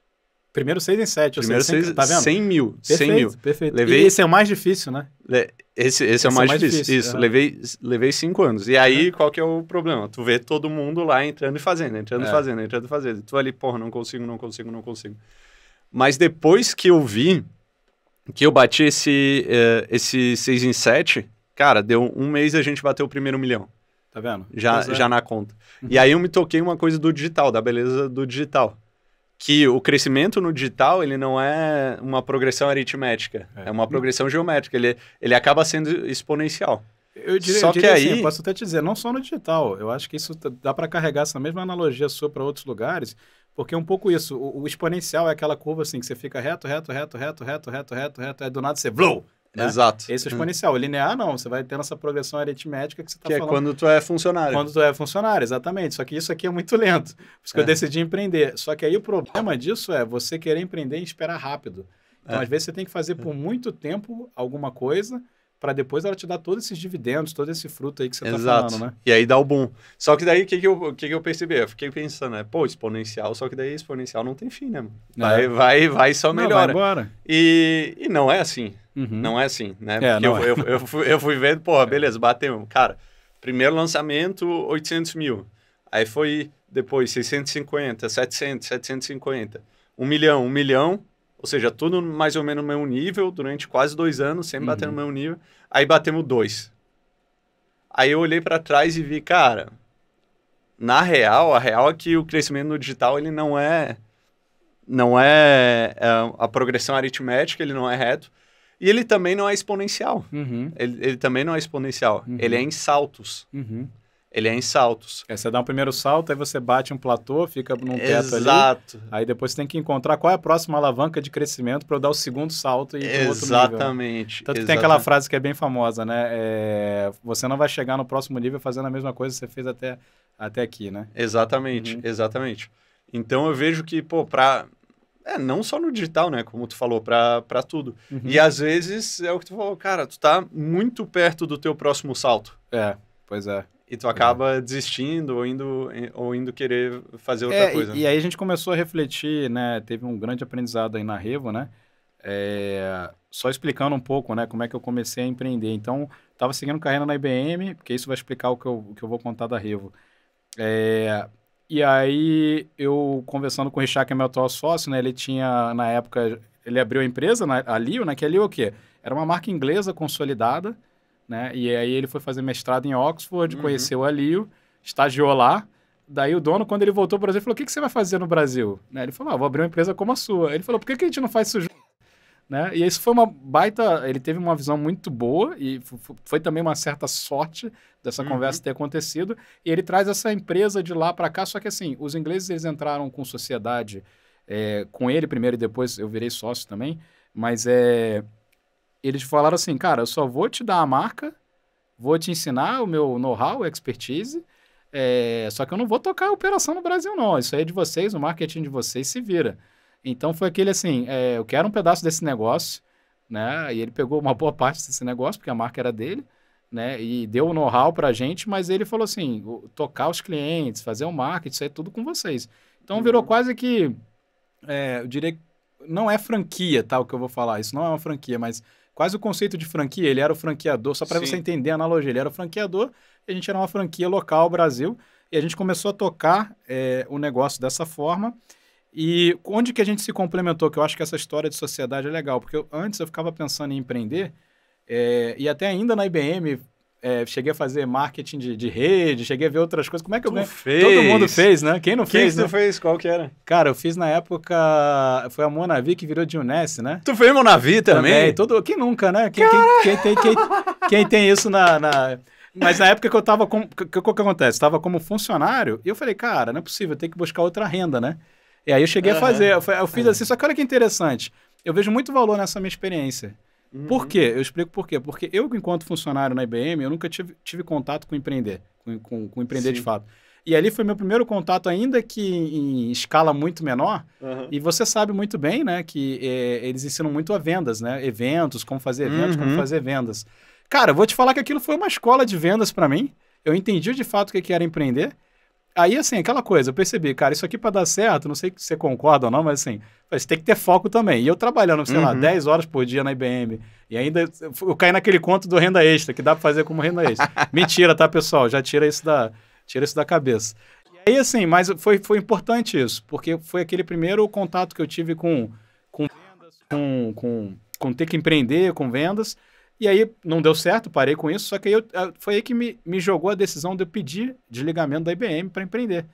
Primeiro seis em sete primeiro seja, 100, tá vendo? 100 mil, perfeito, 100 mil. Perfeito, Levei... E esse é o mais difícil, né? Esse, é esse, é o mais, mais difícil. difícil. Isso, uhum. levei, levei cinco anos. E aí, uhum. qual que é o problema? Tu vê todo mundo lá entrando e fazendo, entrando e é. fazendo, entrando e fazendo. Tu ali, porra, não consigo, não consigo, não consigo. Mas depois que eu vi que eu bati esse, uh, esse em sete cara, deu um mês e a gente bateu o primeiro milhão. Tá vendo? Já, é. já na conta. Uhum. E aí eu me toquei uma coisa do digital, da beleza do digital que o crescimento no digital ele não é uma progressão aritmética, é, é uma progressão geométrica, ele, ele acaba sendo exponencial. Eu diria, só eu diria que assim, aí... eu posso até te dizer, não só no digital, eu acho que isso dá para carregar essa mesma analogia sua para outros lugares, porque é um pouco isso, o, o, exponencial é aquela curva assim, que você fica reto, reto, reto, reto, reto, reto, reto, reto, aí do nada você blow, né? Exato. Esse é hum. exponencial. Hum. O linear, não. Você vai tendo essa progressão aritmética que você está falando. Que é quando tu é funcionário. Quando tu é funcionário, exatamente. Só que isso aqui é muito lento. Por isso que é. eu decidi empreender. Só que aí o problema disso é você querer empreender e esperar rápido. Então, é. às vezes, você tem que fazer por é. muito tempo alguma coisa para depois ela te dar todos esses dividendos, todo esse fruto aí que você está falando, né? E aí dá o boom. Só que daí, o que, que, eu, que, que eu percebi? Eu fiquei pensando, né? Pô, exponencial, só que daí exponencial não tem fim, né? Vai, é. vai, vai, só melhora. Não, vai embora. E, e não é assim. Uhum. Não é assim, né? É, eu, é. eu, eu, fui, eu, fui, vendo, porra, é. beleza, bateu. Cara, primeiro lançamento, 800 mil. Aí foi depois 650, 700, 750. um milhão, um milhão. Ou seja, tudo mais ou menos no mesmo nível, durante quase dois anos, sempre uhum. batendo no mesmo nível. Aí batemos dois. Aí eu olhei para trás e vi, cara, na real, a real é que o crescimento no digital, ele não é... Não é, é a progressão aritmética, ele não é reto e ele também não é exponencial. Uhum. Ele, ele, também não é exponencial. Uhum. Ele é em saltos. Uhum. Ele é em saltos. É, você dá um primeiro salto, aí você bate um platô, fica num teto Exato. ali. Exato. Aí depois você tem que encontrar qual é a próxima alavanca de crescimento para eu dar o segundo salto e ir Exatamente. outro nível. Né? Exatamente. Tanto tem aquela frase que é bem famosa, né? É, você não vai chegar no próximo nível fazendo a mesma coisa que você fez até, até aqui, né? Exatamente, uhum. exatamente. Então eu vejo que, pô, para é, não só no digital, né? Como tu falou, para tudo. Uhum. E às vezes é o que tu falou, cara, tu tá muito perto do teu próximo salto. É, pois é. E tu acaba é. desistindo ou indo, ou indo querer fazer outra é, coisa. E, né? e, aí a gente começou a refletir, né? Teve um grande aprendizado aí na Revo, né? É, só explicando um pouco, né? Como é que eu comecei a empreender. Então, estava seguindo carreira na IBM, porque isso vai explicar o que eu, o que eu vou contar da Revo. É, e aí, eu conversando com o Richard, que é meu atual sócio, né? Ele tinha, na época, ele abriu a empresa, na, né, a Lio, né? Que a é Lio o quê? Era uma marca inglesa consolidada, né? E aí ele foi fazer mestrado em Oxford, uhum. conheceu a Lio, estagiou lá. Daí o dono, quando ele voltou para o Brasil, falou, o que, que você vai fazer no Brasil? Né? Ele falou, ah, vou abrir uma empresa como a sua. Ele falou, por que, que a gente não faz isso junto? Né? E isso foi uma baita. Ele teve uma visão muito boa e foi também uma certa sorte dessa uhum. conversa ter acontecido. E ele traz essa empresa de lá para cá, só que assim, os ingleses eles entraram com sociedade é, com ele primeiro e depois eu virei sócio também. Mas é, eles falaram assim, cara, eu só vou te dar a marca, vou te ensinar o meu know-how, expertise. É, só que eu não vou tocar a operação no Brasil, não. Isso aí é de vocês, o marketing de vocês se vira. Então foi aquele assim, é, eu quero um pedaço desse negócio, né? E ele pegou uma boa parte desse negócio, porque a marca era dele, né? E deu o um know-how pra gente, mas ele falou assim, tocar os clientes, fazer o um marketing, isso é tudo com vocês. Então uhum. virou quase que, é, eu diria, não é franquia, tá? O que eu vou falar, isso não é uma franquia, mas quase o conceito de franquia, ele era o franqueador, só para você entender a analogia, ele era o franqueador e a gente era uma franquia local, Brasil, e a gente começou a tocar é, o negócio dessa forma, e onde que a gente se complementou? Que eu acho que essa história de sociedade é legal, porque eu, antes eu ficava pensando em empreender, é, e até ainda na IBM é, eh, cheguei a fazer marketing de, de, rede, cheguei a ver outras coisas. Como é que tu eu Fez. Todo mundo fez, né? Quem não Quem fez? Quem né? fez? Qual que era? Cara, eu fiz na época. Foi a Monavi que virou de Unes, né? Tu fez Monavi também? também? Todo... Quem nunca, né? Quem, quem, quem, tem, quem, quem tem isso na, na. Mas na época que eu tava. O com... que, que, que acontece? Tava como funcionário e eu falei, cara, não é possível, tem que buscar outra renda, né? E aí eu cheguei uhum. a fazer, eu, fiz assim, só que olha que interessante. Eu vejo muito valor nessa minha experiência. Uhum. Por quê? Eu explico por quê. Porque eu, enquanto funcionário na IBM, eu nunca tive, tive contato com empreender, com, com, com empreender Sim. de fato. E ali foi meu primeiro contato, ainda que em escala muito menor. Uhum. E você sabe muito bem, né, que é, eles ensinam muito a vendas, né? Eventos, como fazer eventos, uhum. como fazer vendas. Cara, vou te falar que aquilo foi uma escola de vendas para mim. Eu entendi de fato o que era empreender. Aí, assim, aquela coisa, eu percebi, cara, isso aqui para dar certo, não sei se você concorda ou não, mas assim, você tem que ter foco também. E eu trabalhando, sei uhum. lá, 10 horas por dia na IBM. E ainda eu caí naquele conto do renda extra, que dá para fazer como renda extra. Mentira, tá, pessoal? Já tira isso da, tira isso da cabeça. E aí, assim, mas foi, foi importante isso, porque foi aquele primeiro contato que eu tive com, com vendas, com, com, com ter que empreender, com vendas. E aí não deu certo, parei com isso, só que aí eu, foi aí que me, me jogou a decisão de eu pedir desligamento da IBM para empreender.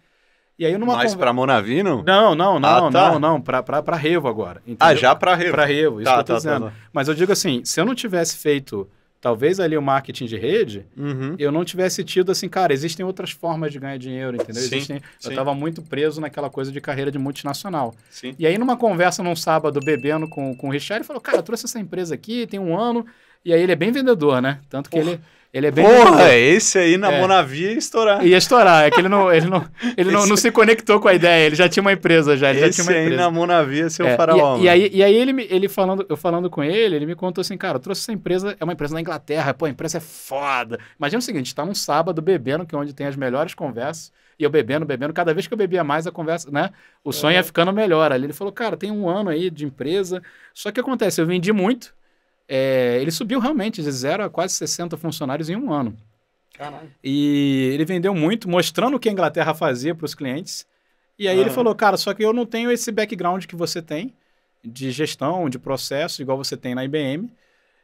E aí numa Mas conver... para Monavino? Não, não, não, ah, tá. não, não, para Revo agora. Entendeu? Ah, já para Revo. Para Revo, isso tá, que eu tô tá, tá, dizendo. Tá, Mas eu digo assim, se eu não tivesse feito talvez ali o marketing de rede, uhum. eu não tivesse tido assim, cara, existem outras formas de ganhar dinheiro, entendeu? Sim, existem... sim. Eu estava muito preso naquela coisa de carreira de multinacional. Sim. E aí, numa conversa num sábado, bebendo com, com o Richard, ele falou, cara, eu trouxe essa empresa aqui, tem um ano, e aí ele é bem vendedor, né? Tanto que ele. Ele é bem. Porra, vendedor. É esse aí na é. Monavi ia estourar. Ia estourar, é que ele não, ele não, ele não, esse... não se conectou com a ideia, ele já tinha uma empresa já. Ele esse já tinha uma empresa. aí na Monavi ia é, faraó. E, e, aí, e aí ele, ele falando, eu falando com ele, ele me contou assim, cara, eu trouxe essa empresa, é uma empresa na Inglaterra, pô, a empresa é foda. Imagina o seguinte, tá num sábado bebendo, que é onde tem as melhores conversas, e eu bebendo, bebendo, cada vez que eu bebia mais a conversa, né? O sonho é. ia ficando melhor ali. Ele falou, cara, tem um ano aí de empresa, só que acontece, eu vendi muito, é, ele subiu realmente de zero a quase 60 funcionários em um ano. Caralho. E ele vendeu muito, mostrando o que a Inglaterra fazia para os clientes. E aí ah. ele falou, cara, só que eu não tenho esse background que você tem de gestão, de processo, igual você tem na IBM.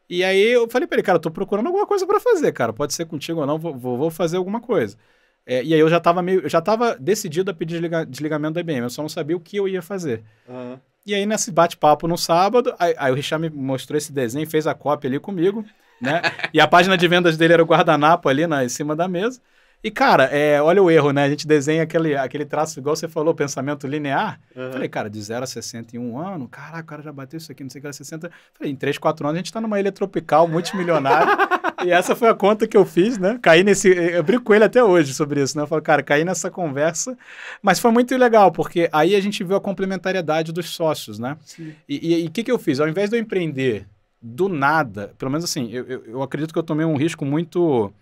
E aí eu falei para ele, cara, eu tô procurando alguma coisa para fazer, cara. Pode ser contigo ou não, vou, vou fazer alguma coisa. É, e aí eu já estava meio, eu já tava decidido a pedir desliga, desligamento da IBM, eu só não sabia o que eu ia fazer. Uhum. E aí, nesse bate-papo no sábado, aí, aí, o Richard me mostrou esse desenho, fez a cópia ali comigo, né? e a página de vendas dele era o guardanapo ali na, em cima da mesa. E, cara, é, olha o erro, né? A gente desenha aquele, aquele traço, igual você falou, pensamento linear. Uhum. Falei, cara, de 0 a 61 anos, caraca, o cara já bateu isso aqui, não sei o que era 60. Falei, em 3, 4 anos a gente tá numa ilha tropical, multimilionário. E essa foi a conta que eu fiz, né? Caí nesse. Eu brinco com ele até hoje sobre isso, né? Eu falo, cara, caí nessa conversa. Mas foi muito legal, porque aí a gente viu a complementariedade dos sócios, né? Sim. E o que, que eu fiz? Ao invés de eu empreender do nada, pelo menos assim, eu, eu, eu acredito que eu tomei um risco muito,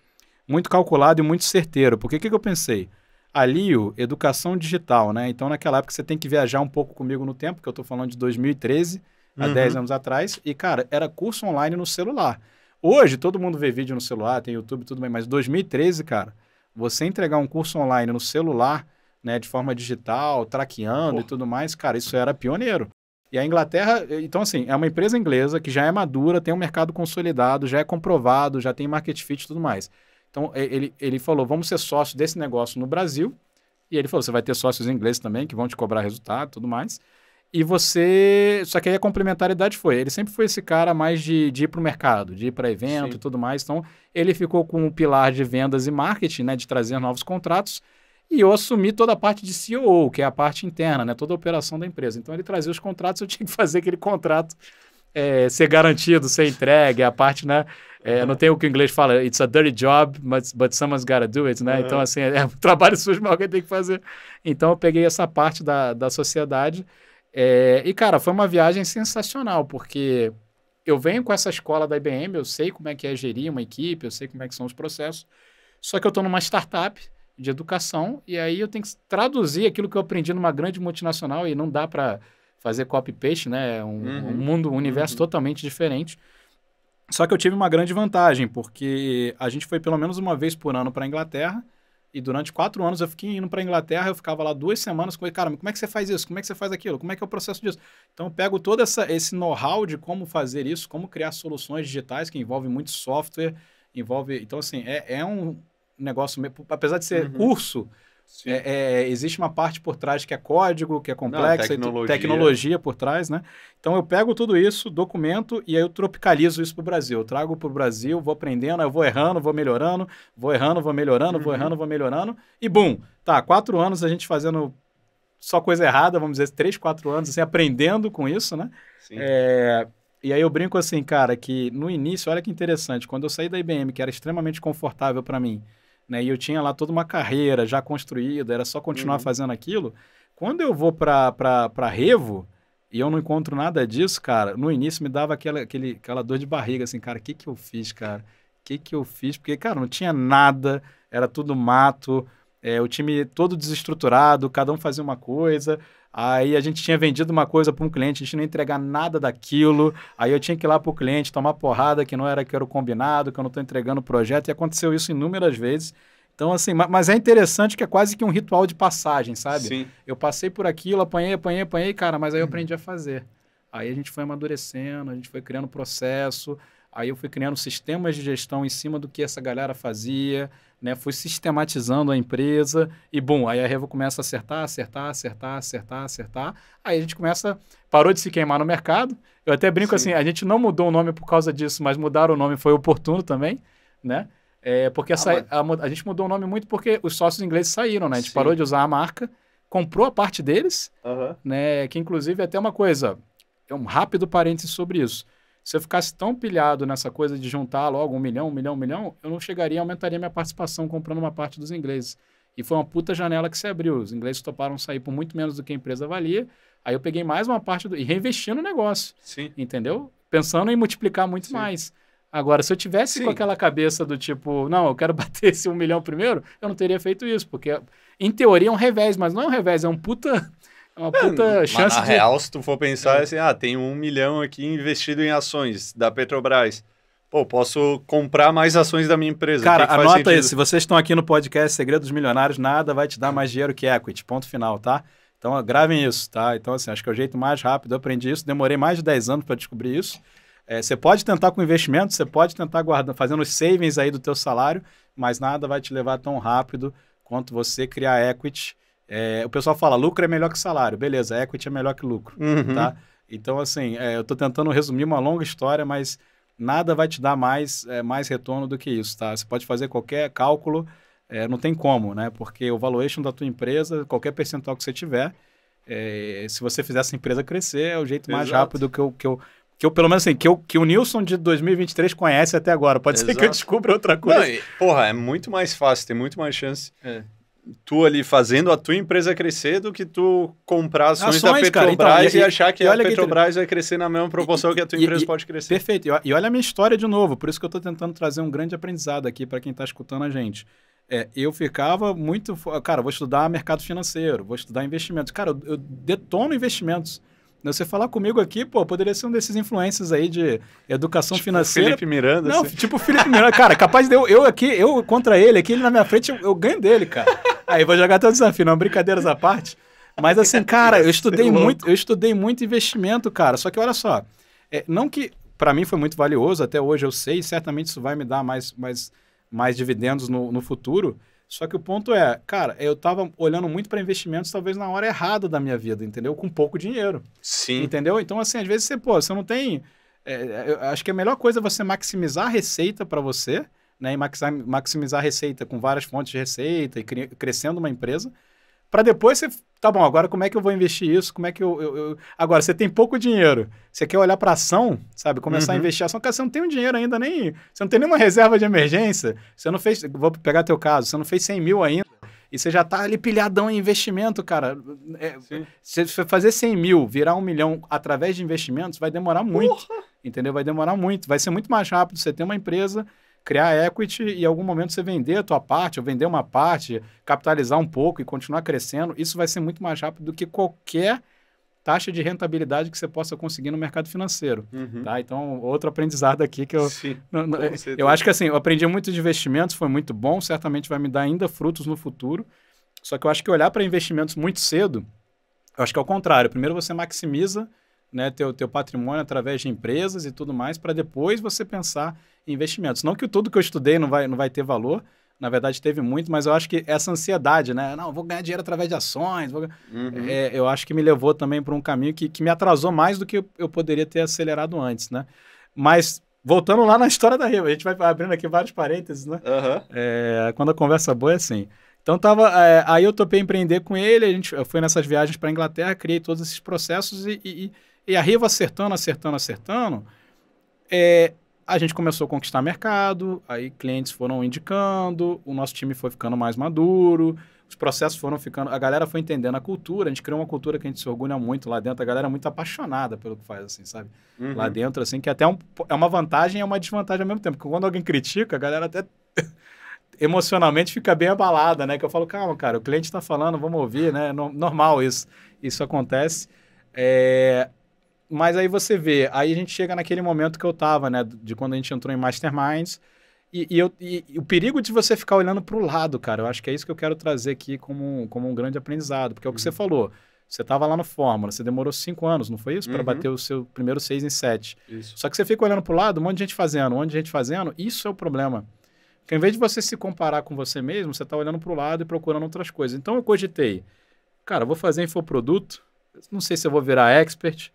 muito calculado e muito certeiro. Porque o que, que eu pensei? o educação digital, né? Então, naquela época, você tem que viajar um pouco comigo no tempo, que eu estou falando de 2013, uhum. há 10 anos atrás. E, cara, era curso online no celular. Hoje, todo mundo vê vídeo no celular, tem YouTube, tudo bem, mas 2013, cara, você entregar um curso online no celular, né, de forma digital, traqueando Porra. e tudo mais, cara, isso era pioneiro. E a Inglaterra, eh, então assim, é uma empresa inglesa que já é madura, tem um mercado consolidado, já é comprovado, já tem market fit e tudo mais. Então ele, ele falou, vamos ser sócio desse negócio no Brasil. E ele falou, você vai ter sócios ingleses também que vão te cobrar resultado e tudo mais. E você. Só que aí a complementaridade foi. Ele sempre foi esse cara mais de, de ir para o mercado, de ir para evento Sim. e tudo mais. Então, ele ficou com o pilar de vendas e marketing, né? De trazer novos contratos. E eu assumi toda a parte de CEO, que é a parte interna, né? Toda a operação da empresa. Então, ele trazia os contratos, eu tinha que fazer aquele contrato é, ser garantido, ser entregue, a parte, né? É, uhum. Não tem o que o inglês fala, it's a dirty job, but, but someone's gotta do it, né? Uhum. Então, assim, é um trabalho sujo, mas alguém tem que fazer. Então, eu peguei essa parte da, da sociedade é, e, cara, foi uma viagem sensacional, porque eu venho com essa escola da IBM, eu sei como é que é gerir uma equipe, eu sei como é que são os processos, só que eu estou numa startup de educação e aí eu tenho que traduzir aquilo que eu aprendi numa grande multinacional e não dá para fazer copy-paste, né? É um, uhum. um, mundo, um universo uhum. totalmente diferente. Só que eu tive uma grande vantagem, porque a gente foi pelo menos uma vez por ano para a Inglaterra, e durante quatro anos eu fiquei indo para Inglaterra, eu ficava lá duas semanas com ele, cara, como é que você faz isso? Como é que você faz aquilo? Como é que é o processo disso? Então eu pego todo essa, esse know-how de como fazer isso, como criar soluções digitais, que envolve muito software, envolve. Então, assim, é, é um negócio, apesar de ser uhum. curso, é, é, existe uma parte por trás que é código, que é complexa, Não, tecnologia. tecnologia. por trás, né? Então eu pego tudo isso, documento, e aí eu tropicalizo isso para o Brasil. Eu trago para o Brasil, vou aprendendo, eu vou errando, vou melhorando, vou errando, vou melhorando, uhum. vou errando, vou melhorando, e bum! Tá, quatro anos a gente fazendo só coisa errada, vamos dizer, três, quatro anos, assim, aprendendo com isso, né? Sim. É, e aí eu brinco assim, cara, que no início, olha que interessante, quando eu saí da IBM, que era extremamente confortável para mim, né? E eu tinha lá toda uma carreira já construída, era só continuar uhum. fazendo aquilo. Quando eu vou para Revo e eu não encontro nada disso, cara, no início me dava aquela, aquele, aquela dor de barriga, assim, cara, o que que eu fiz, cara? O que que eu fiz? Porque, cara, não tinha nada, era tudo mato, é, o time todo desestruturado, cada um fazia uma coisa. Aí a gente tinha vendido uma coisa para um cliente, a gente não ia entregar nada daquilo. Aí eu tinha que ir lá para o cliente tomar porrada que não era que era o combinado, que eu não estou entregando o projeto. E aconteceu isso inúmeras vezes. Então, assim, mas é interessante que é quase que um ritual de passagem, sabe? Sim. Eu passei por aquilo, apanhei, apanhei, apanhei, cara, mas aí eu uhum. aprendi a fazer. Aí a gente foi amadurecendo, a gente foi criando processo. Aí eu fui criando sistemas de gestão em cima do que essa galera fazia, né? Fui sistematizando a empresa e, bom, aí a Revo começa a acertar, acertar, acertar, acertar, acertar. Aí a gente começa, parou de se queimar no mercado. Eu até brinco assim, Sim. assim, a gente não mudou o nome por causa disso, mas mudar o nome foi oportuno também, né? É, porque ah, essa, ah, mas... a, a, gente mudou o nome muito porque os sócios ingleses saíram, né? A gente Sim. parou de usar a marca, comprou a parte deles, né? Que inclusive é até uma coisa, é um rápido parênteses sobre isso. Se eu ficasse tão pilhado nessa coisa de juntar logo um milhão, um milhão, um milhão, eu não chegaria e aumentaria minha participação comprando uma parte dos ingleses. E foi uma puta janela que se abriu. Os ingleses toparam sair por muito menos do que a empresa valia. Aí eu peguei mais uma parte do... e reinvesti no negócio. Sim. Entendeu? Pensando em multiplicar muito Sim. mais. Agora, se eu tivesse Sim. com aquela cabeça do tipo, não, eu quero bater esse um milhão primeiro, eu não teria feito isso, porque em teoria é um revés, mas não é um revés, é um puta é uma puta é, chance. Mas na de... real, se tu for pensar é. assim, ah, tem um milhão aqui investido em ações da Petrobras. Pô, posso comprar mais ações da minha empresa. Cara, anota sentido. isso. Se vocês estão aqui no podcast Segredo dos Milionários, nada vai te dar mais dinheiro que equity. Ponto final, tá? Então, gravem isso, tá? Então, assim, acho que é o jeito mais rápido. Eu aprendi isso, demorei mais de 10 anos para descobrir isso. É, você pode tentar com investimento, você pode tentar guardando, fazendo os savings aí do teu salário, mas nada vai te levar tão rápido quanto você criar equity é, o pessoal fala, lucro é melhor que salário. Beleza, equity é melhor que lucro, uhum. tá? Então, assim, é, eu estou tentando resumir uma longa história, mas nada vai te dar mais, é, mais retorno do que isso, tá? Você pode fazer qualquer cálculo, é, não tem como, né? Porque o valuation da tua empresa, qualquer percentual que você tiver, é, se você fizer essa empresa crescer, é o jeito mais Exato. rápido que eu, que eu que eu, pelo menos assim, que, eu, que o Nilson de 2023 conhece até agora. Pode Exato. ser que eu descubra outra coisa. Não, e, porra, é muito mais fácil, tem muito mais chance é tu ali fazendo a tua empresa crescer do que tu comprar ações, ações da Petrobras então, e, e, achar que a Petrobras que... vai crescer na mesma proporção e, que a tua empresa e, pode crescer. Perfeito. E olha a minha história de novo, por isso que eu estou tentando trazer um grande aprendizado aqui para quem está escutando a gente. É, eu ficava muito. Cara, vou estudar mercado financeiro, vou estudar investimentos. Cara, eu, eu detono investimentos. Né, você falar comigo aqui, pô, poderia ser um desses influencers aí de educação tipo financeira. Felipe Miranda. Não, assim. tipo Felipe Miranda. Cara, capaz de eu, eu aqui, eu contra ele, aqui ele na minha frente, eu, eu ganho dele, cara. Aí vou jogar até o desafio, não, brincadeiras à parte. Mas assim, cara, eu estudei muito, eu estudei muito investimento, cara. Só que olha só, é, não que para mim foi muito valioso, até hoje eu sei, certamente isso vai me dar mais, mais, mais dividendos no, no futuro. Só que o ponto é, cara, eu estava olhando muito para investimentos, talvez na hora errada da minha vida, entendeu? Com pouco dinheiro. Sim. Entendeu? Então, assim, às vezes você, pô, você não tem. É, é eu acho que a melhor coisa é você maximizar a receita para você né, e maximizar a receita com várias fontes de receita e crescendo uma empresa, para depois você, tá bom, agora como é que eu vou investir isso? Como é que eu. eu, eu... Agora, você tem pouco dinheiro, você quer olhar para ação, sabe? Começar uhum. a investir a ação, cara, você não tem um dinheiro ainda, nem. Você não tem nenhuma reserva de emergência, você não fez. Vou pegar teu caso, você não fez 100 mil ainda. E você já tá ali pilhadão em investimento, cara. É, se você fazer 100 mil, virar um milhão através de investimentos, vai demorar muito. Porra. Entendeu? Vai demorar muito. Vai ser muito mais rápido. Você ter uma empresa, criar equity e em algum momento você vender a tua parte, ou vender uma parte, capitalizar um pouco e continuar crescendo, isso vai ser muito mais rápido do que qualquer taxa de rentabilidade que você possa conseguir no mercado financeiro. Uhum. Tá? Então, outro aprendizado aqui que eu... Sim, não, não, eu acho que assim, eu aprendi muito de investimentos, foi muito bom, certamente vai me dar ainda frutos no futuro, só que eu acho que olhar para investimentos muito cedo, eu acho que é o contrário. Primeiro você maximiza né, teu, teu patrimônio através de empresas e tudo mais, para depois você pensar investimentos. Não que tudo que eu estudei não vai, não vai ter valor, na verdade teve muito, mas eu acho que essa ansiedade, né? Não, vou ganhar dinheiro através de ações. Vou... Uhum. É, eu acho que me levou também para um caminho que, que me atrasou mais do que eu poderia ter acelerado antes, né? Mas voltando lá na história da Riva, a gente vai abrindo aqui vários parênteses, né? Uhum. É, quando a conversa é boa é assim. Então tava, é, aí eu topei empreender com ele, a gente foi nessas viagens para Inglaterra, criei todos esses processos e, e, e a Riva acertando, acertando, acertando. É, a gente começou a conquistar mercado, aí clientes foram indicando, o nosso time foi ficando mais maduro, os processos foram ficando, a galera foi entendendo a cultura, a gente criou uma cultura que a gente se orgulha muito lá dentro, a galera é muito apaixonada pelo que faz, assim, sabe? Uhum. Lá dentro, assim, que até é um, é uma vantagem e é uma desvantagem ao mesmo tempo, porque quando alguém critica, a galera até emocionalmente fica bem abalada, né? Que eu falo, calma, cara, o cliente está falando, vamos ouvir, né? É normal isso, isso acontece. É, mas aí você vê, aí a gente chega naquele momento que eu tava, né? De quando a gente entrou em Masterminds. E, e, eu, e, e o perigo de você ficar olhando para o lado, cara, eu acho que é isso que eu quero trazer aqui como, como um grande aprendizado, porque é o que você uhum. falou. Você estava lá no Fórmula, você demorou cinco anos, não foi isso? Uhum. Para bater o seu primeiro seis em sete. Isso. Só que você fica olhando para o lado, um monte de gente fazendo, um monte de gente fazendo, isso é o problema. Porque em vez de você se comparar com você mesmo, você está olhando para o lado e procurando outras coisas. Então eu cogitei, cara, vou fazer infoproduto, não sei se eu vou virar expert,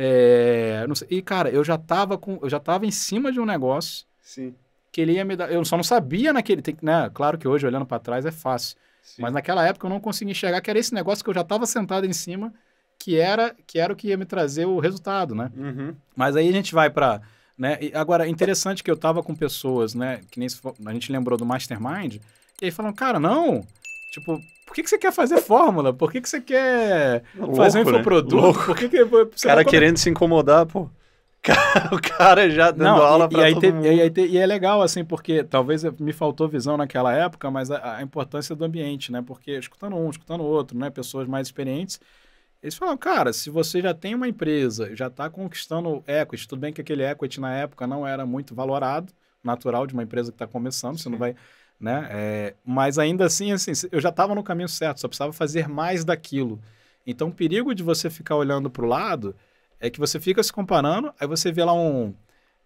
é, não sei, e, cara, eu já tava com. Eu já tava em cima de um negócio. Sim. Que ele ia me dar. Eu só não sabia naquele. Tem, né? Claro que hoje, olhando para trás, é fácil. Sim. Mas naquela época eu não conseguia enxergar que era esse negócio que eu já estava sentado em cima, que era, que era o que ia me trazer o resultado, né? Uhum. Mas aí a gente vai para. Né? E agora, é interessante que eu estava com pessoas, né? Que nem a gente lembrou do Mastermind, e aí falam, cara, não, Tipo, por que, que você quer fazer fórmula? Por que, que você quer Louco, fazer um né? infoproduto? Né? Por que, que você cara querendo se incomodar, pô. o cara já dando Não, aula para todo te, mundo. E, te, e, é legal, assim, porque talvez me faltou visão naquela época, mas a, a, importância do ambiente, né? Porque escutando um, escutando outro, né? Pessoas mais experientes, eles falam, cara, se você já tem uma empresa, já está conquistando equity, tudo bem que aquele equity na época não era muito valorado, natural de uma empresa que está começando, Sim. você não vai né? É, mas ainda assim, assim, eu já estava no caminho certo, só precisava fazer mais daquilo. Então, o perigo de você ficar olhando para o lado é que você fica se comparando, aí você vê lá um,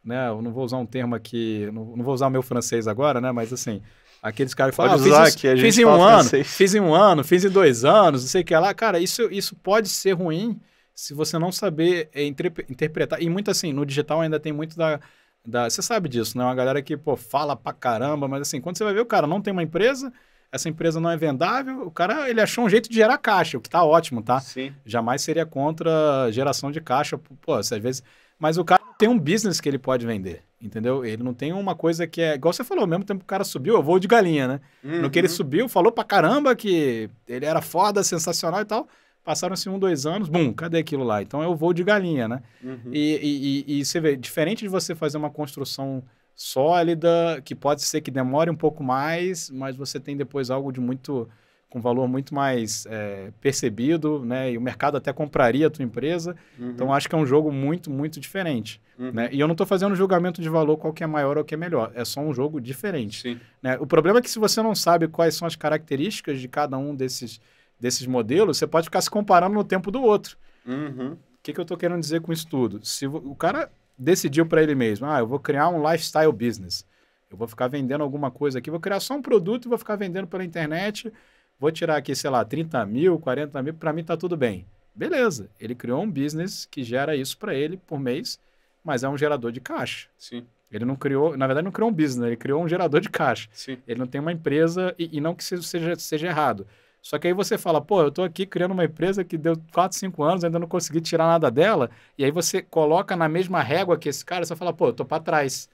né? Eu não vou usar um termo aqui, não, não vou usar o meu francês agora, né? Mas assim, aqueles caras que falam, ah, fiz, isso, que fiz em um ano, francês. fiz em um ano, fiz em dois anos, não sei o que lá. Cara, isso, isso pode ser ruim se você não saber é, interpretar. E muito assim, no digital ainda tem muito da da, você sabe disso, né? Uma galera que, pô, fala pra caramba, mas assim, quando você vai ver, o cara não tem uma empresa, essa empresa não é vendável, o cara, ele achou um jeito de gerar caixa, o que tá ótimo, tá? Sim. Jamais seria contra geração de caixa, pô, às vezes... Mas o cara tem um business que ele pode vender, entendeu? Ele não tem uma coisa que é... Igual você falou, ao mesmo tempo que o cara subiu, eu vou de galinha, né? Uhum. No que ele uhum. subiu, falou pra caramba que ele era foda, sensacional e tal... Passaram-se um, dois anos, bum, cadê aquilo lá? Então é o voo de galinha, né? Uhum. E, e, e, e você vê, diferente de você fazer uma construção sólida, que pode ser que demore um pouco mais, mas você tem depois algo de muito com valor muito mais é, percebido, né? E o mercado até compraria a tua empresa. Uhum. Então acho que é um jogo muito, muito diferente. Uhum. Né? E eu não estou fazendo julgamento de valor qual que é maior ou que é melhor. É só um jogo diferente. Né? O problema é que se você não sabe quais são as características de cada um desses desses modelos, você pode ficar se comparando no tempo do outro. Uhum. O que, que eu estou querendo dizer com isso tudo? Se o cara decidiu para ele mesmo, ah, eu vou criar um lifestyle business, eu vou ficar vendendo alguma coisa aqui, vou criar só um produto e vou ficar vendendo pela internet, vou tirar aqui, sei lá, 30 mil, 40 mil, para mim está tudo bem. Beleza, ele criou um business que gera isso para ele por mês, mas é um gerador de caixa. Sim. Ele não criou, na verdade, não criou um business, né? ele criou um gerador de caixa. Sim. Ele não tem uma empresa, e, e não que seja, seja errado, só que aí você fala, pô, eu estou aqui criando uma empresa que deu 4, 5 anos, ainda não consegui tirar nada dela. E aí você coloca na mesma régua que esse cara, você fala, pô, eu tô para trás.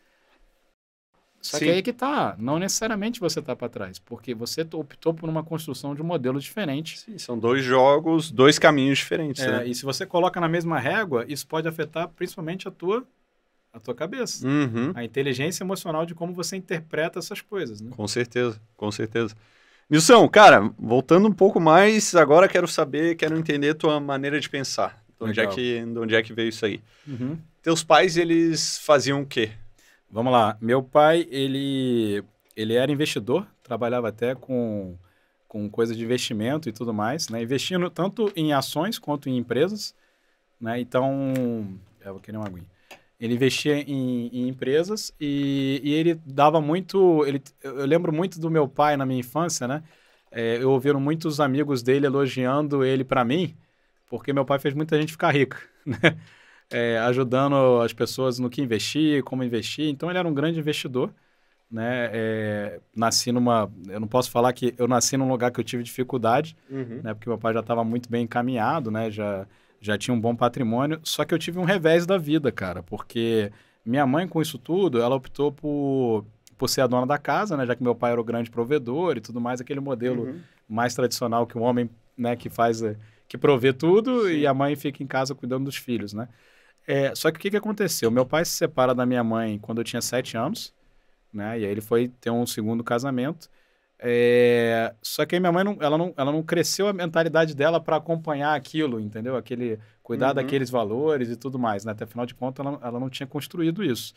Só Sim. que aí que tá, não necessariamente você tá para trás, porque você optou por uma construção de um modelo diferente. Sim, são dois jogos, dois caminhos diferentes, é, né? E se você coloca na mesma régua, isso pode afetar principalmente a tua a tua cabeça. Uhum. A inteligência emocional de como você interpreta essas coisas, né? Com certeza, com certeza. Nilson, cara, voltando um pouco mais, agora quero saber, quero entender tua maneira de pensar. De onde, é que, de onde é que veio isso aí? Uhum. Teus pais, eles faziam o quê? Vamos lá. Meu pai, ele, ele era investidor, trabalhava até com, com coisas de investimento e tudo mais, né? Investindo tanto em ações quanto em empresas, né? Então, é, eu vou querer uma aguinha. Ele investia em, em empresas e, e, ele dava muito. Ele, eu lembro muito do meu pai na minha infância, né? É, eu ouvi muitos amigos dele elogiando ele para mim, porque meu pai fez muita gente ficar rica, né? É, ajudando as pessoas no que investir, como investir. Então ele era um grande investidor, né? É, nasci numa, eu não posso falar que eu nasci num lugar que eu tive dificuldade, uhum. né? Porque meu pai já estava muito bem encaminhado, né? Já já tinha um bom patrimônio, só que eu tive um revés da vida, cara, porque minha mãe, com isso tudo, ela optou por, por ser a dona da casa, né? Já que meu pai era o grande provedor e tudo mais, aquele modelo uhum. mais tradicional que o homem, né, que faz, eh, que provê tudo Sim. e a mãe fica em casa cuidando dos filhos, né? É, só que o que, que aconteceu? Meu pai se separa da minha mãe quando eu tinha sete anos, né? E aí ele foi ter um segundo casamento. É... Só que aí minha mãe não, ela não, ela não cresceu a mentalidade dela para acompanhar aquilo, entendeu? Aquele cuidar uhum. daqueles valores e tudo mais, né? Até afinal de contas, ela, ela não tinha construído isso.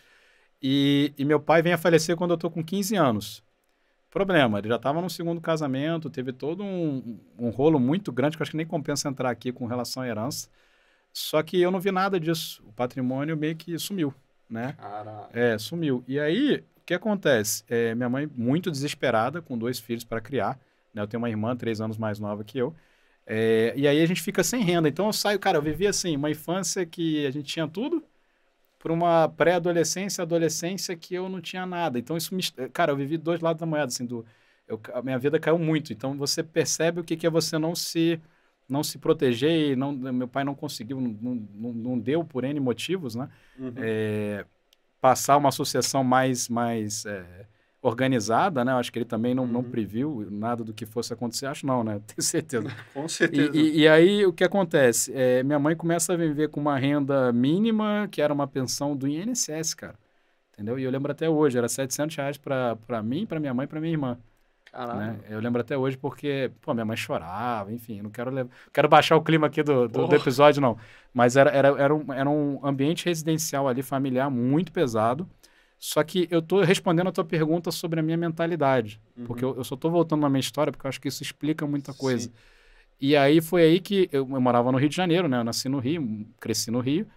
E, e meu pai vem a falecer quando eu tô com 15 anos. Problema, ele já estava no segundo casamento, teve todo um, um rolo muito grande, que eu acho que nem compensa entrar aqui com relação à herança. Só que eu não vi nada disso. O patrimônio meio que sumiu, né? É, sumiu. E aí, o que acontece? É, minha mãe, muito desesperada, com dois filhos para criar. Né? Eu tenho uma irmã, três anos mais nova que eu. É, e aí a gente fica sem renda. Então eu saio, cara, eu vivia assim, uma infância que a gente tinha tudo, para uma pré-adolescência, adolescência que eu não tinha nada. Então isso me, cara, eu vivi dois lados da moeda assim, do eu, a minha vida caiu muito. Então você percebe o que, que é você não se não se proteger e não meu pai não conseguiu, não, não, não deu por N motivos, né? Uhum. É, passar uma associação mais, mais é, organizada, né? acho que ele também não, uhum. não previu nada do que fosse acontecer. Acho não, né? Tenho certeza. com certeza. E, e, e, aí, o que acontece? É, minha mãe começa a viver com uma renda mínima, que era uma pensão do INSS, cara. Entendeu? E eu lembro até hoje, era 700 reais para mim, para minha mãe e para minha irmã. Né? Eu lembro até hoje porque, pô, minha mãe chorava, enfim, não quero levar, quero baixar o clima aqui do, do, do episódio, não. Mas era, era, era, um, era um ambiente residencial ali, familiar, muito pesado. Só que eu tô respondendo a tua pergunta sobre a minha mentalidade. Uhum. Porque eu, eu, só tô voltando na minha história, porque eu acho que isso explica muita coisa. Sim. E aí foi aí que eu, eu, morava no Rio de Janeiro, né? Eu nasci no Rio, cresci no Rio.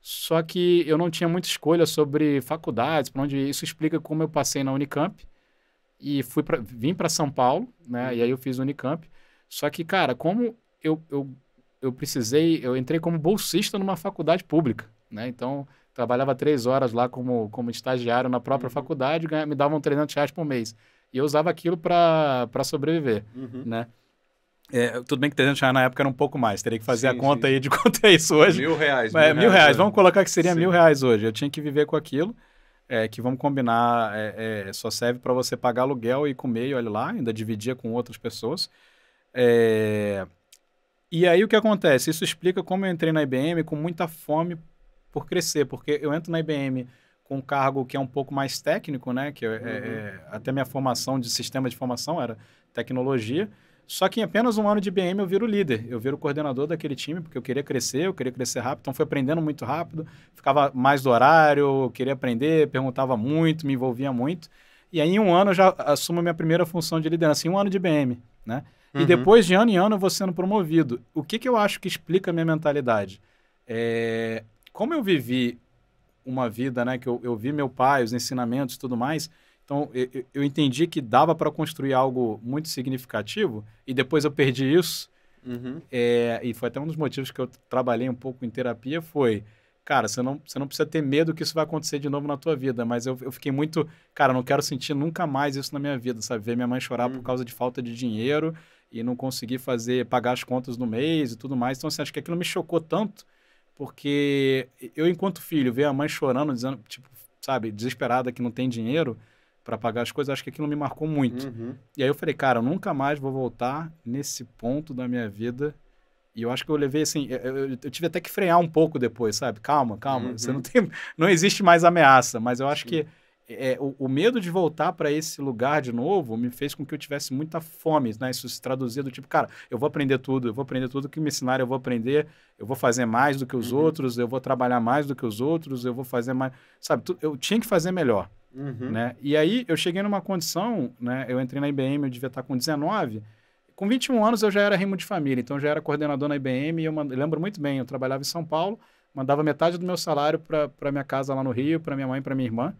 Só que eu não tinha muita escolha sobre faculdades, para onde isso explica como eu passei na Unicamp e fui pra, vim para São Paulo, né? E aí eu fiz o Unicamp. Só que, cara, como eu, eu, eu precisei, eu entrei como bolsista numa faculdade pública, né? Então, trabalhava três horas lá como, como estagiário na própria uhum. faculdade, ganha, me davam 300 reais por mês. E eu usava aquilo para sobreviver, uhum. né? É, tudo bem que 300 reais na época era um pouco mais, teria que fazer sim, a conta sim. aí de quanto é isso hoje. Mil reais. É, mil, mil reais, reais, é. vamos colocar que seria sim. mil reais hoje. Eu tinha que viver com aquilo é, que vamos combinar, é, é, só serve para você pagar aluguel e comer, e olha lá, ainda dividia com outras pessoas. É, e aí o que acontece? Isso explica como eu entrei na IBM com muita fome por crescer, porque eu entro na IBM com um cargo que é um pouco mais técnico, né? Que é, uhum. É, até minha formação de sistema de formação era tecnologia. Só que em apenas um ano de BM eu viro líder, eu viro coordenador daquele time, porque eu queria crescer, eu queria crescer rápido, então fui aprendendo muito rápido, ficava mais do horário, queria aprender, perguntava muito, me envolvia muito. E aí em um ano eu já assumo minha primeira função de liderança, em um ano de BM, né? Uhum. E depois de ano em ano eu vou sendo promovido. O que, que eu acho que explica a minha mentalidade? É... Como eu vivi uma vida, né, que eu, eu vi meu pai, os ensinamentos e tudo mais, então, eu, eu entendi que dava para construir algo muito significativo e depois eu perdi isso. Uhum. É, e foi até um dos motivos que eu trabalhei um pouco em terapia, foi... Cara, você não, você não precisa ter medo que isso vai acontecer de novo na tua vida, mas eu, eu fiquei muito... Cara, não quero sentir nunca mais isso na minha vida, sabe? Ver minha mãe chorar uhum. por causa de falta de dinheiro e não conseguir fazer, pagar as contas no mês e tudo mais. Então, assim, acho que aquilo me chocou tanto porque eu, enquanto filho, ver a mãe chorando, dizendo, tipo, sabe, desesperada que não tem dinheiro, para pagar as coisas, acho que aquilo me marcou muito. Uhum. E aí eu falei, cara, eu nunca mais vou voltar nesse ponto da minha vida. E eu acho que eu levei assim, eu, eu tive até que frear um pouco depois, sabe? Calma, calma, uhum. você não uhum. tem, não existe mais ameaça, mas eu acho Sim. que é, o, o, medo de voltar para esse lugar de novo me fez com que eu tivesse muita fome, né? Isso se traduzia do tipo, cara, eu vou aprender tudo, eu vou aprender tudo que me ensinaram, eu vou aprender, eu vou fazer mais do que os uhum. outros, eu vou trabalhar mais do que os outros, eu vou fazer mais, sabe? Tu, eu tinha que fazer melhor, uhum. né? E aí eu cheguei numa condição, né? Eu entrei na IBM, eu devia estar com 19, com 21 anos eu já era rimo de família, então eu já era coordenador na IBM e eu, lembro muito bem, eu trabalhava em São Paulo, mandava metade do meu salário para minha casa lá no Rio, para minha mãe, para minha irmã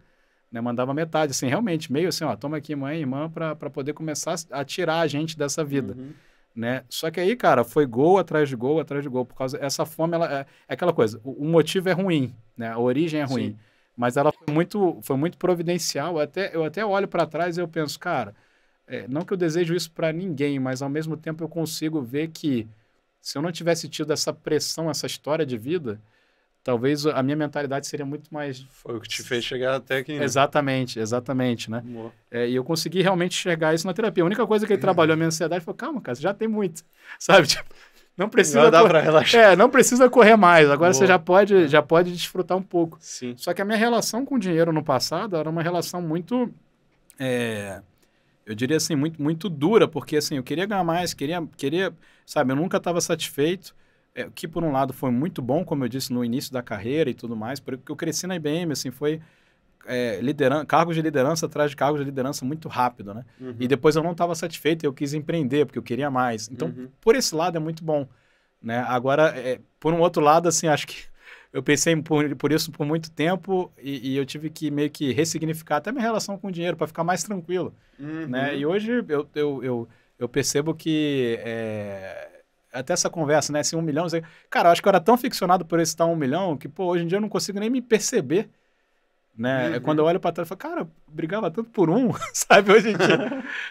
né, mandava metade, assim, realmente, meio assim, ó, toma aqui mãe e irmã para poder começar a tirar a gente dessa vida. Uhum. Né? Só que aí, cara, foi gol atrás de gol atrás de gol, por causa essa fome, ela é, é aquela coisa, o, o, motivo é ruim, né? A origem é ruim, Sim. mas ela foi muito, foi muito providencial. Eu até eu até olho para trás e eu penso, cara, é, não que eu desejo isso para ninguém, mas ao mesmo tempo eu consigo ver que se eu não tivesse tido essa pressão, essa história de vida, talvez a minha mentalidade seria muito mais. Foi o que te fez chegar até aqui. Né? Exatamente, exatamente, né? É, e eu consegui realmente chegar isso na terapia. A única coisa que ele trabalhou a minha ansiedade foi: calma, cara, você já tem muito, sabe? Tipo, não precisa. Dá para relaxar. É, não precisa correr mais. Agora Boa. você já pode, é. já pode desfrutar um pouco. Sim. Só que a minha relação com o dinheiro no passado era uma relação muito. É, eu diria assim, muito, muito dura, porque assim, eu queria ganhar mais, queria, queria, sabe, eu nunca estava satisfeito é, que por um lado foi muito bom, como eu disse, no início da carreira e tudo mais, porque eu cresci na IBM, assim, foi é, cargos de liderança atrás de cargos de liderança muito rápido, né? Uhum. E depois eu não estava satisfeito, eu quis empreender, porque eu queria mais. Então, uhum. por esse lado é muito bom, né? Agora, é, por um outro lado, assim, acho que eu pensei por, por isso por muito tempo e, e, eu tive que meio que ressignificar até minha relação com o dinheiro para ficar mais tranquilo, né? uhum. né? E hoje eu, eu, eu, eu percebo que... É, até essa conversa, né? Esse um milhão. Cara, eu acho que eu era tão ficcionado por esse tal um milhão que, pô, hoje em dia eu não consigo nem me perceber. Né? Uhum. quando eu uhum. olho para trás eu falo, cara, brigava tanto por um, sabe? Hoje em dia,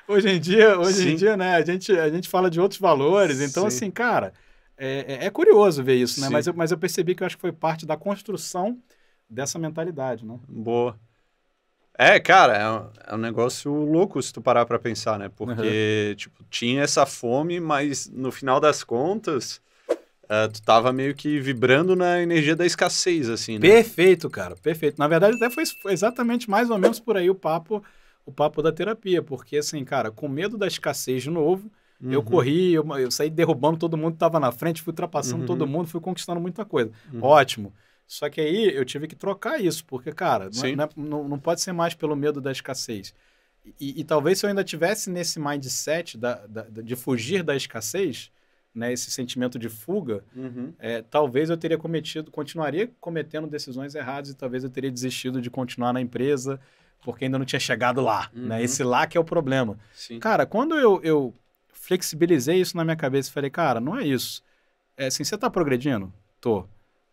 hoje em dia, hoje em dia, né? A gente, a gente fala de outros valores. Então, Sim. assim, cara, é, é, é curioso ver isso, né? Mas eu, mas eu percebi que eu acho que foi parte da construção dessa mentalidade, né? Boa. É, cara, é um, é um, negócio louco se tu parar pra pensar, né? Porque, uhum. tipo, tinha essa fome, mas no final das contas, uh, tu tava meio que vibrando na energia da escassez, assim, né? Perfeito, cara, perfeito. Na verdade, até foi exatamente mais ou menos por aí o papo, o papo da terapia, porque, assim, cara, com medo da escassez de novo, uhum. eu corri, eu, eu, saí derrubando todo mundo que tava na frente, fui ultrapassando uhum. todo mundo, fui conquistando muita coisa. Uhum. Ótimo. Ótimo. Só que aí eu tive que trocar isso, porque, cara, não, é, é, não, não, pode ser mais pelo medo da escassez. E, e talvez se eu ainda tivesse nesse mindset da, da, de fugir da escassez, né, esse sentimento de fuga, uhum. é, talvez eu teria cometido, continuaria cometendo decisões erradas e talvez eu teria desistido de continuar na empresa porque ainda não tinha chegado lá, né? uhum. né? Esse lá que é o problema. Sim. Cara, quando eu, eu, flexibilizei isso na minha cabeça e falei, cara, não é isso. É assim, você está progredindo? Tô.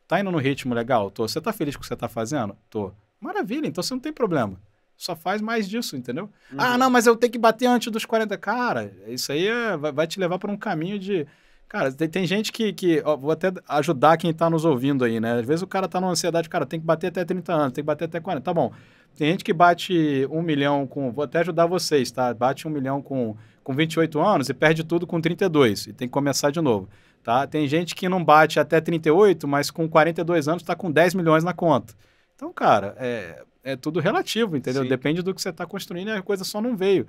Tá indo no ritmo legal? Tô. Você tá feliz com o que você tá fazendo? Tô. Maravilha, então você não tem problema. Só faz mais disso, entendeu? Uhum. Ah, não, mas eu tenho que bater antes dos 40. Cara, isso aí é, vai te levar para um caminho de. Cara, tem, tem gente que. que ó, vou até ajudar quem tá nos ouvindo aí, né? Às vezes o cara tá numa ansiedade, cara, tem que bater até 30 anos, tem que bater até 40. Tá bom. Tem gente que bate um milhão com. Vou até ajudar vocês, tá? Bate um milhão com, com 28 anos e perde tudo com 32 e tem que começar de novo. Tá? Tem gente que não bate até 38, mas com 42 anos está com 10 milhões na conta. Então, cara, é, é tudo relativo, entendeu? Sim. Depende do que você está construindo e a coisa só não veio.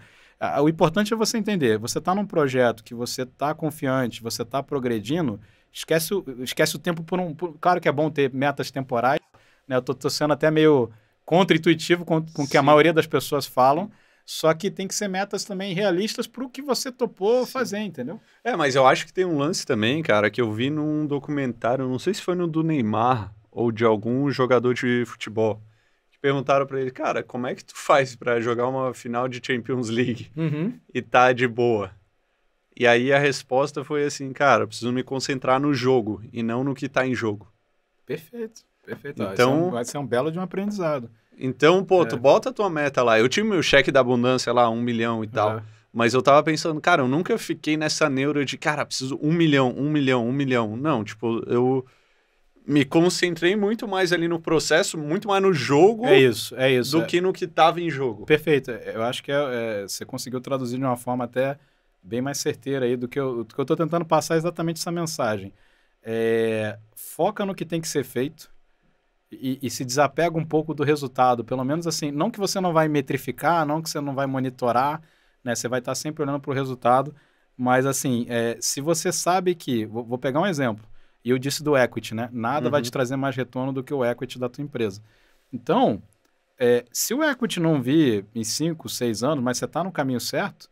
O importante é você entender. Você está num projeto que você está confiante, você está progredindo, esquece o, esquece o tempo por um... Por, claro que é bom ter metas temporais, né? Eu estou sendo até meio contra-intuitivo com, o que a maioria das pessoas falam, Sim. Só que tem que ser metas também realistas para o que você topou Sim. fazer, entendeu? É, mas eu acho que tem um lance também, cara, que eu vi num documentário, não sei se foi no do Neymar ou de algum jogador de futebol, que perguntaram para ele, cara, como é que tu faz para jogar uma final de Champions League uhum. e tá de boa? E aí a resposta foi assim, cara, preciso me concentrar no jogo e não no que tá em jogo. Perfeito. Perfeito. Então, vai ser um belo de um aprendizado. Então, pô, é. tu bota a tua meta lá. Eu tinha meu cheque da abundância lá, um milhão e tal. É. Mas eu tava pensando, cara, eu nunca fiquei nessa neura de, cara, preciso um milhão, um milhão, um milhão. Não, tipo, eu me concentrei muito mais ali no processo, muito mais no jogo. É isso, é isso. Do é. que no que tava em jogo. Perfeito. Eu acho que é, é, você conseguiu traduzir de uma forma até bem mais certeira aí do que eu, do que eu tô tentando passar exatamente essa mensagem. É, foca no que tem que ser feito e, e, se desapega um pouco do resultado. Pelo menos assim, não que você não vai metrificar, não que você não vai monitorar, né? Você vai estar sempre olhando para o resultado. Mas assim, é, se você sabe que. Vou, vou, pegar um exemplo. E eu disse do equity, né? Nada uhum. vai te trazer mais retorno do que o equity da tua empresa. Então, é, se o equity não vir em 5, 6 anos, mas você está no caminho certo,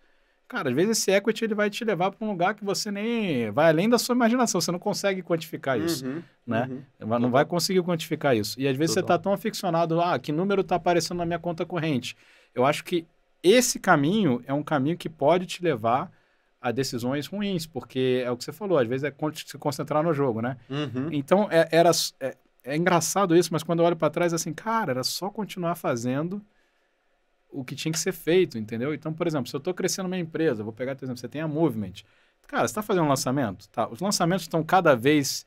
Cara, às vezes esse equity ele vai te levar para um lugar que você nem vai além da sua imaginação, você não consegue quantificar uhum, isso, uhum, né? Uhum, não vai conseguir quantificar isso. E às vezes Tudo. você está tão aficionado, ah, que número está aparecendo na minha conta corrente. Eu acho que esse caminho é um caminho que pode te levar a decisões ruins, porque é o que você falou, às vezes é se concentrar no jogo, né? Uhum. Então é, era é, é engraçado isso, mas quando eu olho para trás é assim, cara, era só continuar fazendo o que tinha que ser feito, entendeu? Então, por exemplo, se eu estou crescendo minha empresa, vou pegar, por exemplo, você tem a Movement. Cara, você está fazendo um lançamento? Tá. Os lançamentos estão cada vez.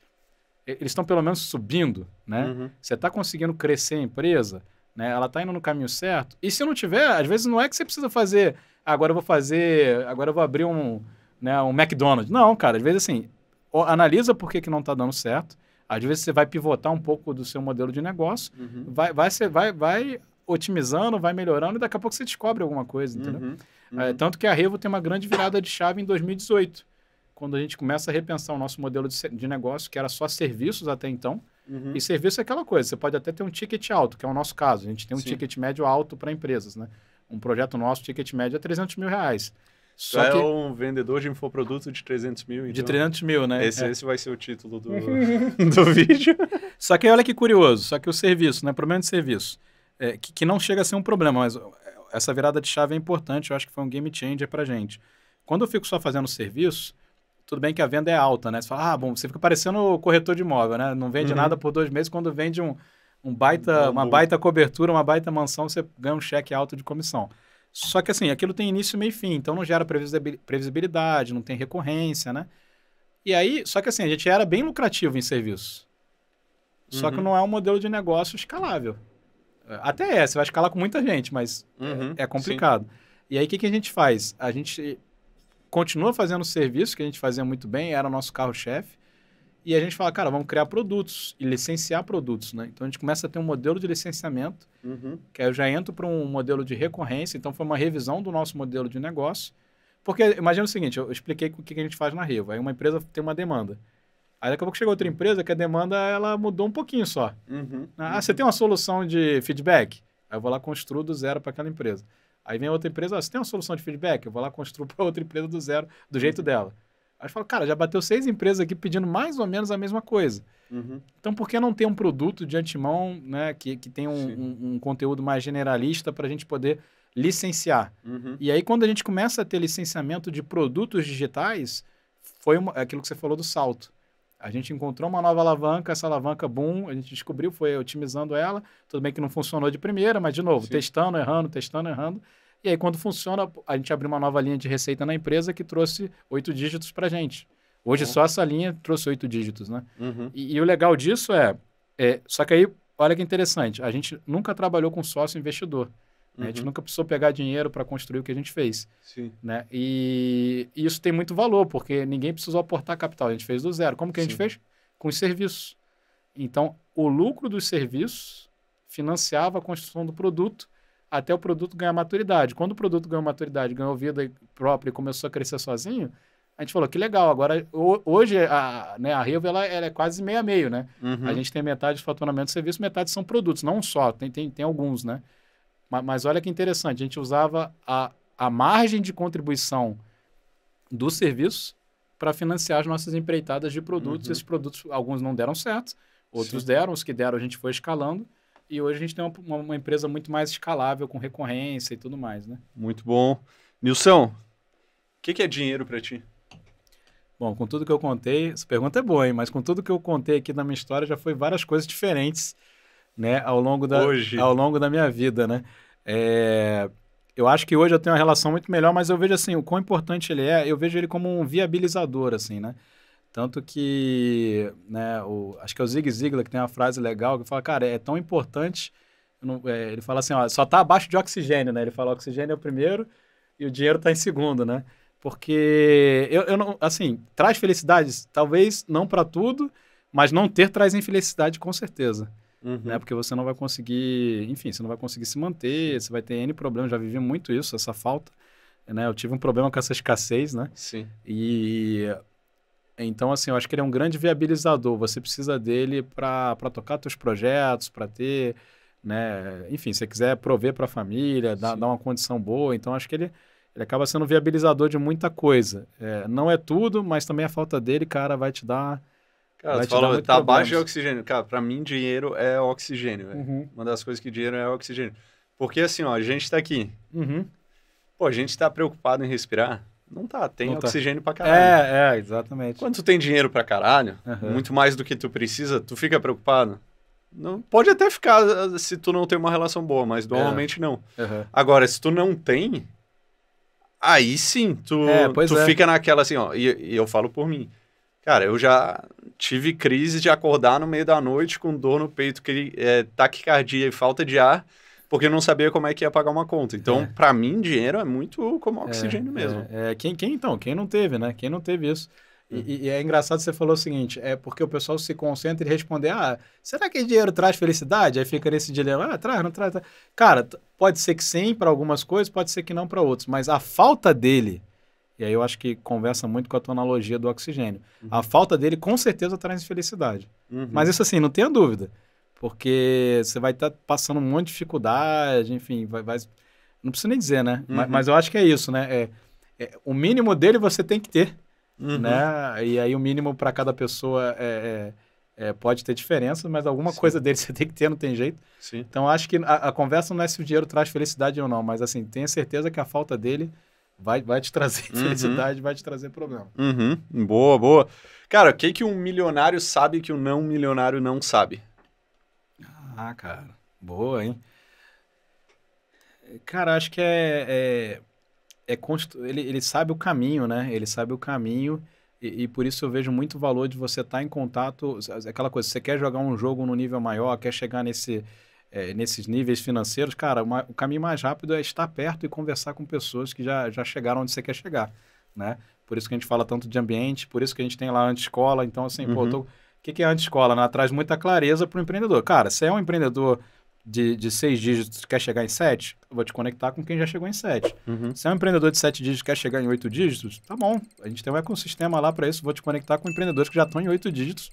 Eles estão pelo menos subindo, né? Uhum. Você está conseguindo crescer a empresa, né? Ela está indo no caminho certo. E se não tiver, às vezes não é que você precisa fazer. Ah, agora eu vou fazer. Agora eu vou abrir um, né, um McDonald's. Não, cara. Às vezes, assim, analisa por que, que não está dando certo. Às vezes você vai pivotar um pouco do seu modelo de negócio, uhum. vai, vai, vai, vai otimizando, vai melhorando e daqui a pouco você descobre alguma coisa, entendeu? Uhum, é, uhum. É, tanto que a Revo tem uma grande virada de chave em 2018, quando a gente começa a repensar o nosso modelo de, de negócio, que era só serviços até então. Uhum. E serviço é aquela coisa, você pode até ter um ticket alto, que é o nosso caso. A gente tem um Sim. ticket médio alto para empresas, né? Um projeto nosso, ticket médio é 300 mil reais. Só é que... é um vendedor de infoproduto de 300 mil. Então... De 300 mil, né? Esse, é. esse vai ser o título do, do vídeo. Só que olha que curioso, só que o serviço, né? Problema de serviço é, que, que, não chega a ser um problema, mas é, essa virada de chave é importante, eu acho que foi um game changer para gente. Quando eu fico só fazendo serviço, tudo bem que a venda é alta, né? Você fala, ah, bom, você fica parecendo o corretor de imóvel, né? Não vende uhum. nada por dois meses, quando vende um, um baita, uhum. uma baita cobertura, uma baita mansão, você ganha um cheque alto de comissão. Só que assim, aquilo tem início, meio e fim, então não gera previsibilidade, não tem recorrência, né? E aí, só que assim, a gente era bem lucrativo em serviço. Só uhum. que não é um modelo de negócio escalável. Até é, você vai escalar com muita gente, mas é, uhum, é, é, complicado. Sim. E aí, o que, que a gente faz? A gente continua fazendo o serviço que a gente fazia muito bem, era o nosso carro-chefe. E a gente fala, cara, vamos criar produtos e licenciar produtos, né? Então a gente começa a ter um modelo de licenciamento, uhum. que aí eu já entro para um modelo de recorrência, então foi uma revisão do nosso modelo de negócio. Porque imagina o seguinte, eu expliquei o que a gente faz na Riva. Aí uma empresa tem uma demanda. Aí daqui a pouco chegou outra empresa que a demanda ela mudou um pouquinho só. Uhum, ah, uhum. você tem uma solução de feedback? Aí eu vou lá construo do zero para aquela empresa. Aí vem outra empresa, ah, você tem uma solução de feedback? Eu vou lá construo para outra empresa do zero, do jeito uhum. dela. Aí eu falo, cara, já bateu seis empresas aqui pedindo mais ou menos a mesma coisa. Uhum. Então, por que não ter um produto de antemão né, que, que tem um, um, um conteúdo mais generalista para a gente poder licenciar? Uhum. E aí, quando a gente começa a ter licenciamento de produtos digitais, foi uma, é aquilo que você falou do salto. A gente encontrou uma nova alavanca, essa alavanca boom, a gente descobriu, foi otimizando ela. Tudo bem que não funcionou de primeira, mas de novo, Sim. testando, errando, testando, errando. E aí, quando funciona, a gente abriu uma nova linha de receita na empresa que trouxe oito dígitos para gente. Hoje, uhum. só essa linha trouxe oito dígitos, né? Uhum. E, e, o legal disso é, é... Só que aí, olha que interessante. A gente nunca trabalhou com sócio investidor. Uhum. Né? A gente uhum. nunca precisou pegar dinheiro para construir o que a gente fez. Sim. Né? E, e, isso tem muito valor, porque ninguém precisou aportar capital. A gente fez do zero. Como que a gente Sim. fez? Com os serviços. Então, o lucro dos serviços financiava a construção do produto até o produto ganhar maturidade. Quando o produto ganhou maturidade, ganhou vida própria e começou a crescer sozinho, a gente falou que legal. Agora, hoje, a, né, a Revo ela, ela é quase meia-meio, né? Uhum. A gente tem metade de faturamento de serviço, metade são produtos, não só, tem, tem, tem alguns, né? Mas, mas olha que interessante, a gente usava a, a margem de contribuição do serviço para financiar as nossas empreitadas de produtos. Uhum. Esses produtos, alguns não deram certo, outros Sim. deram, os que deram a gente foi escalando. E hoje a gente tem uma, uma, empresa muito mais escalável, com recorrência e tudo mais, né? Muito bom. Nilson, o que, que é dinheiro para ti? Bom, com tudo que eu contei, essa pergunta é boa, hein? Mas com tudo que eu contei aqui na minha história, já foi várias coisas diferentes né, ao longo da, hoje. ao longo da minha vida, né? É, eu acho que hoje eu tenho uma relação muito melhor, mas eu vejo assim, o quão importante ele é, eu vejo ele como um viabilizador, assim, né? Tanto que, né, o, acho que é o Zig Ziglar que tem uma frase legal que fala, cara, é tão importante, não, é, ele fala assim, ó, só tá abaixo de oxigênio, né? Ele fala, oxigênio é o primeiro e o dinheiro tá em segundo, né? Porque, eu, eu não, assim, traz felicidades, talvez não para tudo, mas não ter traz infelicidade com certeza. Né? Uhum. Né? Porque você não vai conseguir, enfim, você não vai conseguir se manter, você vai ter N problemas. Já vivi muito isso, essa falta. Né? Eu tive um problema com essa escassez, né? Sim. E então, assim, eu acho que ele é um grande viabilizador. Você precisa dele para tocar seus projetos, para ter, né? Enfim, se você quiser prover para a família, dar, dar uma condição boa. Então, acho que ele, ele acaba sendo viabilizador de muita coisa. É, não é tudo, mas também a falta dele, cara, vai te dar Cara, vai tá problemas. baixo de é oxigênio. Cara, pra mim, dinheiro é oxigênio. Uhum. Uma das coisas que dinheiro é oxigênio. Porque assim, ó, a gente tá aqui. Uhum. Pô, a gente tá preocupado em respirar? Não tá, tem Não tá. oxigênio tá. pra caralho. É, é, exatamente. Quando tu tem dinheiro pra caralho, uhum. muito mais do que tu precisa, tu fica preocupado? Não, pode até ficar se tu não tem uma relação boa, mas normalmente é. não. Uhum. Agora, se tu não tem, aí sim, tu, é, tu é. fica naquela assim, ó. E, e, eu falo por mim. Cara, eu já Tive crise de acordar no meio da noite com dor no peito, que, é, taquicardia e falta de ar, porque não sabia como é que ia pagar uma conta. Então, é. para mim, dinheiro é muito como é, oxigênio é, mesmo. É, Quem, quem então? Quem não teve, né? Quem não teve isso. E, hum. e, é engraçado você falou o seguinte, é porque o pessoal se concentra e responde ah, será que dinheiro traz felicidade? Aí fica nesse dilema, ah, traz, não traz. traz. Cara, pode ser que sim para algumas coisas, pode ser que não para outras, mas a falta dele e aí eu acho que conversa muito com a tua analogia do oxigênio. Uhum. A falta dele com certeza traz infelicidade. Uhum. Mas isso assim, não tenha dúvida. Porque você vai estar tá passando um monte de dificuldade, enfim, vai, vai... não precisa nem dizer, né? Uhum. Mas, mas, eu acho que é isso, né? É, é, o mínimo dele você tem que ter, uhum. né? E aí o mínimo para cada pessoa é, é, é pode ter diferença, mas alguma Sim. coisa dele você tem que ter, não tem jeito. Sim. Então acho que a, a conversa não é se o dinheiro traz felicidade ou não, mas assim, tenha certeza que a falta dele vai, vai te trazer felicidade, uhum. vai te trazer problema. Uhum. Boa, boa. Cara, o que, que um milionário sabe que um não milionário não sabe? Ah, cara, boa, hein? Cara, acho que é. é, é ele, ele sabe o caminho, né? Ele sabe o caminho. E, e, por isso eu vejo muito valor de você estar tá em contato. Aquela coisa, você quer jogar um jogo no nível maior, quer chegar nesse, é, nesses níveis financeiros, cara, uma, o caminho mais rápido é estar perto e conversar com pessoas que já, já chegaram onde você quer chegar, né? Por isso que a gente fala tanto de ambiente, por isso que a gente tem lá a antescola. Então, assim, uhum. pô, tô, o que, que é a antescola? Né? Traz muita clareza para o empreendedor. Cara, você é um empreendedor de, de seis dígitos quer chegar em sete, eu vou te conectar com quem já chegou em sete. Uhum. Se é um empreendedor de sete dígitos quer chegar em oito dígitos, tá bom. A gente tem um ecossistema lá para isso, vou te conectar com empreendedores que já estão em oito dígitos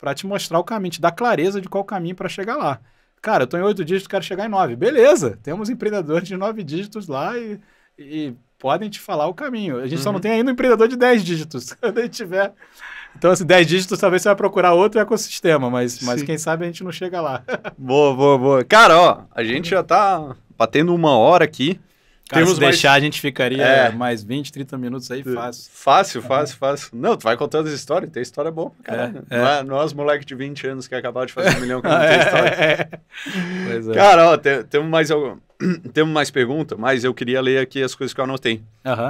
para te mostrar o caminho, te dar clareza de qual caminho para chegar lá. Cara, eu estou em oito dígitos, quero chegar em nove. Beleza, temos empreendedores de nove dígitos lá e, e podem te falar o caminho. A gente uhum. só não uhum. tem ainda um empreendedor de dez dígitos. Quando a gente tiver. Então, assim, 10 dígitos, talvez você vai procurar outro ecossistema, mas, mas quem sabe a gente não chega lá. boa, boa, boa. Cara, ó, a gente já está batendo uma hora aqui. Temos se deixar, mais... a gente ficaria é. mais 20, 30 minutos aí fácil. Fácil, uhum. fácil, fácil. Não, tu vai contando as histórias, tem história boa pra é, caralho. É, é. Não é nós, é moleque de 20 anos que acabaram é de fazer um milhão que não tem história. Pois é. Cara, ó, temos mais algum... Temos mais pergunta, mas eu queria ler aqui as coisas que eu anotei.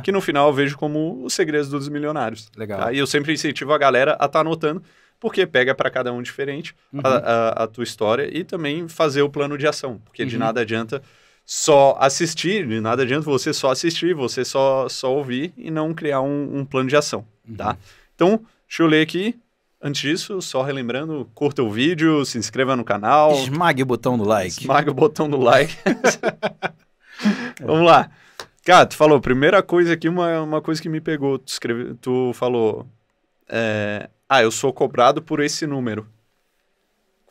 Que no final eu vejo como os segredos dos milionários. Tá? Legal. Tá? E eu sempre incentivo a galera a estar tá anotando, porque pega para cada um diferente uhum. a, a, a, tua história e também fazer o plano de ação. Porque uhum. de nada adianta só assistir, nada adianta você só assistir, você só, só ouvir e não criar um, um plano de ação, uhum. tá? Então, deixa eu ler aqui. Antes disso, só relembrando, curta o vídeo, se inscreva no canal. Esmague o botão do like. Esmague o botão do like. é. Vamos lá. Cara, tu falou, primeira coisa aqui, uma, uma coisa que me pegou. Tu, escreve, tu falou, é, ah, eu sou cobrado por esse número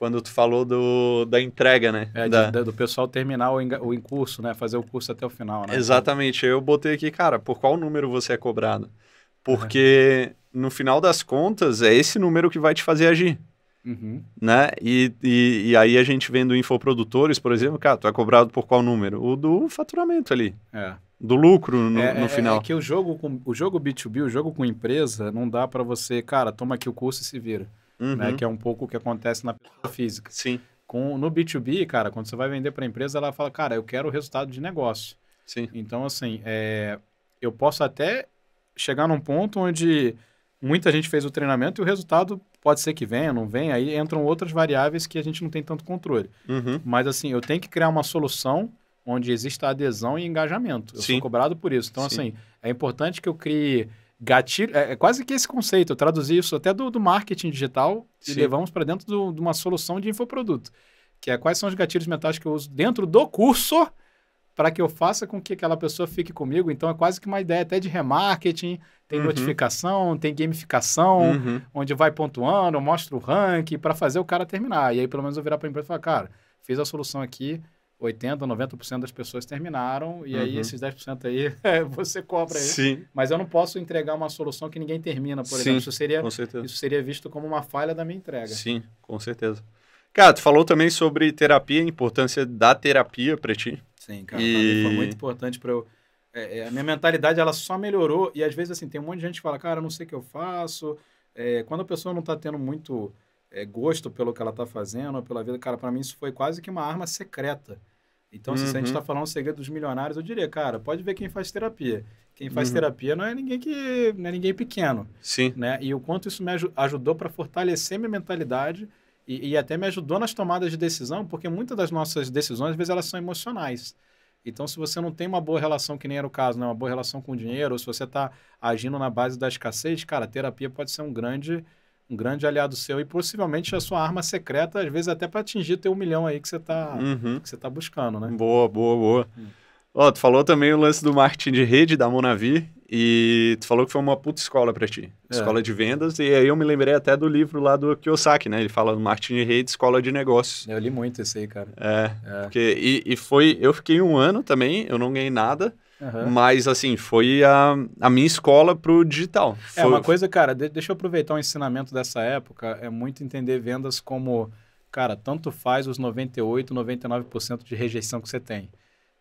quando tu falou do, da entrega, né? É, da... do pessoal terminar o, o curso, né? Fazer o curso até o final, né? Exatamente. Eu botei aqui, cara, por qual número você é cobrado? Porque no final das contas, é esse número que vai te fazer agir. Uhum. Né? E, e, e, aí a gente vendo infoprodutores, por exemplo, cara, tu é cobrado por qual número? O do faturamento ali. É. Do lucro no, é, no final. É, é que o jogo, com, o jogo B2B, o jogo com empresa, não dá para você, cara, toma aqui o curso e se vira. Né, uhum. né? Que é um pouco o que acontece na pessoa física. Sim. Com, no B2B, cara, quando você vai vender para a empresa, ela fala, cara, eu quero o resultado de negócio. Sim. Então, assim, é, eu posso até chegar num ponto onde muita gente fez o treinamento e o resultado pode ser que venha, não venha, aí entram outras variáveis que a gente não tem tanto controle. Uhum. Mas assim, eu tenho que criar uma solução onde exista adesão e engajamento. Eu Sim. sou cobrado por isso. Então, Sim. assim, é importante que eu crie gatilho. É, é, quase que esse conceito. Eu traduzi isso até do, do marketing digital Sim. e levamos para dentro do, de uma solução de infoproduto. Que é quais são os gatilhos mentais que eu uso dentro do curso para que eu faça com que aquela pessoa fique comigo. Então é quase que uma ideia até de remarketing. Tem uhum. notificação, tem gamificação, uhum. onde vai pontuando, mostra o ranking para fazer o cara terminar. E aí pelo menos eu virar para a empresa e falar, cara, fiz a solução aqui 80, 90% das pessoas terminaram, e uhum. aí esses 10% aí você cobra aí. Sim. Mas eu não posso entregar uma solução que ninguém termina, por Sim, exemplo. Isso seria, isso seria visto como uma falha da minha entrega. Sim, com certeza. Cara, tu falou também sobre terapia, a importância da terapia para ti. Sim, cara, e... foi muito importante para eu. É, é, a minha mentalidade ela só melhorou, e às vezes assim, tem um monte de gente que fala, cara, eu não sei o que eu faço. É, quando a pessoa não está tendo muito é, gosto pelo que ela está fazendo, pela vida, cara, para mim isso foi quase que uma arma secreta então, uhum. se a gente está uhum. falando o segredo dos milionários, eu diria, cara, pode ver quem faz terapia. Quem faz uhum. terapia não é ninguém que não é ninguém pequeno. Sim. Né? E o quanto isso me ajudou para fortalecer minha mentalidade e, e, até me ajudou nas tomadas de decisão, porque muitas das nossas decisões, às vezes, elas são emocionais. Então, se você não tem uma boa relação, que nem era o caso, né? uma boa relação com o dinheiro, ou se você está agindo na base da escassez, cara, terapia pode ser um grande um grande aliado seu e possivelmente a sua arma secreta, às vezes até para atingir ter um milhão aí que você está uhum. que você tá buscando, né? Boa, boa, boa. Hum. Ó, tu falou também o lance do marketing de rede da Monavi e tu falou que foi uma puta escola para ti, é. escola de vendas, e aí eu me lembrei até do livro lá do Kiyosaki, né? Ele fala do marketing de rede, escola de negócios. Eu li muito esse aí, cara. É, é. Porque, e, e foi, eu fiquei um ano também, eu não ganhei nada, Uhum. Mas, assim, foi a, a minha escola para o digital. É, foi... É, uma coisa, cara, de, deixa eu aproveitar um ensinamento dessa época, é muito entender vendas como, cara, tanto faz os 98, 99% de rejeição que você tem.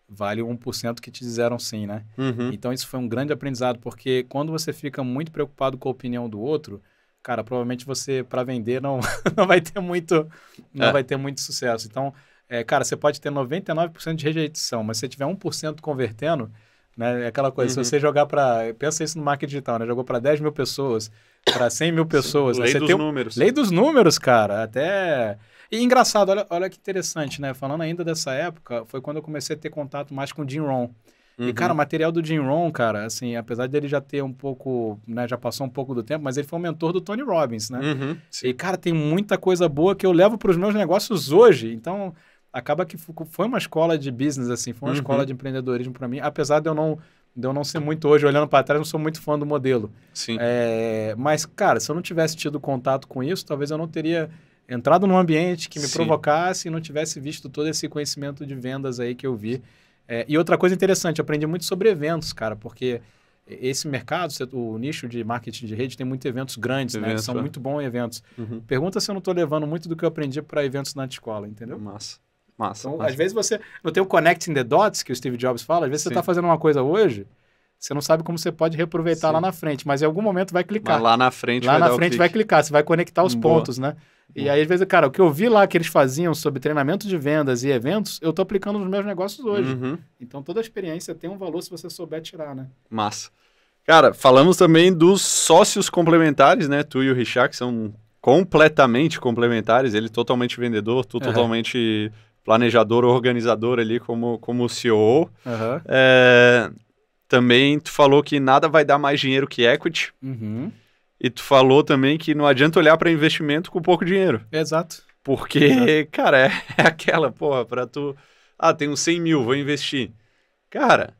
Vale 1% que te disseram sim, né? Uhum. Então, isso foi um grande aprendizado, porque quando você fica muito preocupado com a opinião do outro, cara, provavelmente você, para vender, não, não vai ter muito não é. vai ter muito sucesso. Então, é, cara, você pode ter 99% de rejeição, mas se tiver 1% convertendo, né? É aquela coisa, uhum. se você jogar para. Pensa isso no marketing digital, né? Jogou para 10 mil pessoas, para 100 mil pessoas. Sim, né? lei dos tem... números. Lei dos números, cara. Até. E engraçado, olha, olha que interessante, né? Falando ainda dessa época, foi quando eu comecei a ter contato mais com o Jim Rohn. Uhum. E, cara, o material do Jim Rohn, cara, assim, apesar dele já ter um pouco, né, já passou um pouco do tempo, mas ele foi um mentor do Tony Robbins, né? Uhum, e, cara, tem muita coisa boa que eu levo para os meus negócios hoje. Então, acaba que foi uma escola de business, assim, foi uma uhum. escola de empreendedorismo para mim, apesar de eu não de eu não ser muito hoje, olhando para trás, não sou muito fã do modelo. Sim. É, mas, cara, se eu não tivesse tido contato com isso, talvez eu não teria entrado num ambiente que me Sim. provocasse e não tivesse visto todo esse conhecimento de vendas aí que eu vi. É, e outra coisa interessante, aprendi muito sobre eventos, cara, porque esse mercado, o nicho de marketing de rede, tem muitos eventos grandes, né? São é. muito bons eventos. Uhum. Pergunta se eu não estou levando muito do que eu aprendi para eventos na escola, entendeu? Massa. Massa, então, massa. às vezes você. Não tem o connecting the dots que o Steve Jobs fala, às vezes tá Sim. você está fazendo uma coisa hoje. Você não sabe como você pode reaproveitar Sim. lá na frente, mas em algum momento vai clicar. Mas lá na frente lá vai na frente vai clicar, você vai conectar os Boa. pontos, né? Boa. E aí, às vezes, cara, o que eu vi lá que eles faziam sobre treinamento de vendas e eventos, eu tô aplicando nos meus negócios hoje. Uhum. Então toda experiência tem um valor se você souber tirar, né? Massa. Cara, falamos também dos sócios complementares, né? Tu e o Richard, que são completamente complementares, ele totalmente vendedor, tu uhum. totalmente planejador, organizador ali como, como CEO. Uhum. É, também tu falou que nada vai dar mais dinheiro que equity. Uhum. E tu falou também que não adianta olhar para investimento com pouco dinheiro. Exato. Porque, Exato. cara, é, é, aquela, porra, para tu. Ah, tem uns 100 mil, vou investir. Cara,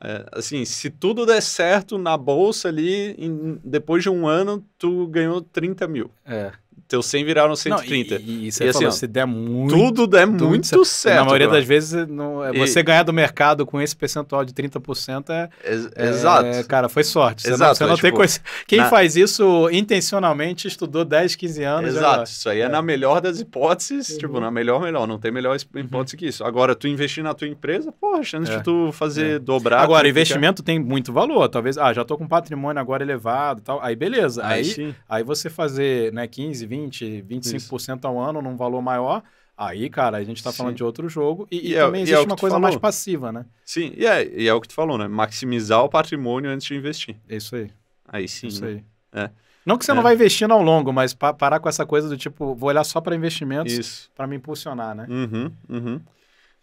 é, assim, se tudo der certo na bolsa ali, em, depois de um ano, tu ganhou 30 mil. É teus 100 viraram 130. Não, e, e você e, assim, falou, se der muito. Tudo der muito certo. certo na maioria das vezes, não, é, você e... ganhar do mercado com esse percentual de 30% é, é. exato. É, cara, foi sorte. Você exato, não, você não é tem tipo, coisa. Quem na... faz isso intencionalmente estudou 10, 15 anos. Exato. Já... Isso aí é, na melhor das hipóteses. Uhum. Tipo, na melhor, melhor. Não tem melhor uhum. hipótese uhum. que isso. Agora, tu investir na tua empresa, pô, chance de tu fazer dobrar. Agora, investimento tem muito valor. Talvez, ah, já tô com patrimônio agora elevado tal. Aí, beleza. Aí, aí, aí você fazer né, 15, 20. 20%, 25% Isso. ao ano, num valor maior. Aí, cara, a gente está falando Sim. de outro jogo e, e, e é, também existe e é uma coisa falou. mais passiva, né? Sim, e é, e é o que tu falou, né? Maximizar o patrimônio antes de investir. Isso aí. Aí sim. Isso né? aí. É. Não que você é. não vai investindo ao longo, mas pa parar com essa coisa do tipo, vou olhar só para investimentos para me impulsionar, né? Uhum, uhum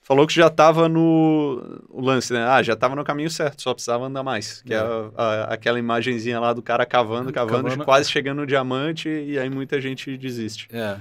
falou que já estava no o lance, né? Ah, já estava no caminho certo, só precisava andar mais. Que é, é a, a, aquela imagenzinha lá do cara cavando, cavando, quase chegando no diamante e aí muita gente desiste. É.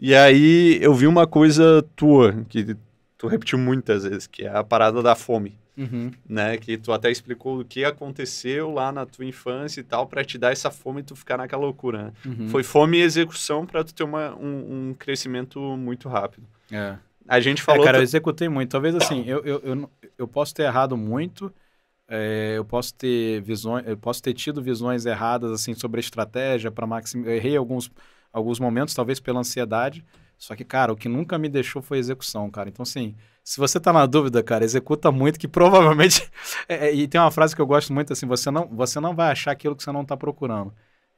E aí eu vi uma coisa tua que tu repetiu muitas vezes, que é a parada da fome. Uhum. Né, que tu até explicou o que aconteceu lá na tua infância e tal para te dar essa fome e tu ficar naquela loucura. Né? Uhum. Foi fome e execução para tu ter uma, um, um crescimento muito rápido. É. A gente é, falou. É, cara, eu executei muito. Talvez assim, eu, eu, eu, eu posso ter errado muito. É, eu posso ter visões, eu posso ter tido visões erradas assim sobre a estratégia para maximizar. Errei alguns, alguns momentos, talvez pela ansiedade. Só que, cara, o que nunca me deixou foi execução, cara. Então, assim, se você tá na dúvida, cara, executa muito, que provavelmente. É, é, e tem uma frase que eu gosto muito assim: você não, você não vai achar aquilo que você não tá procurando.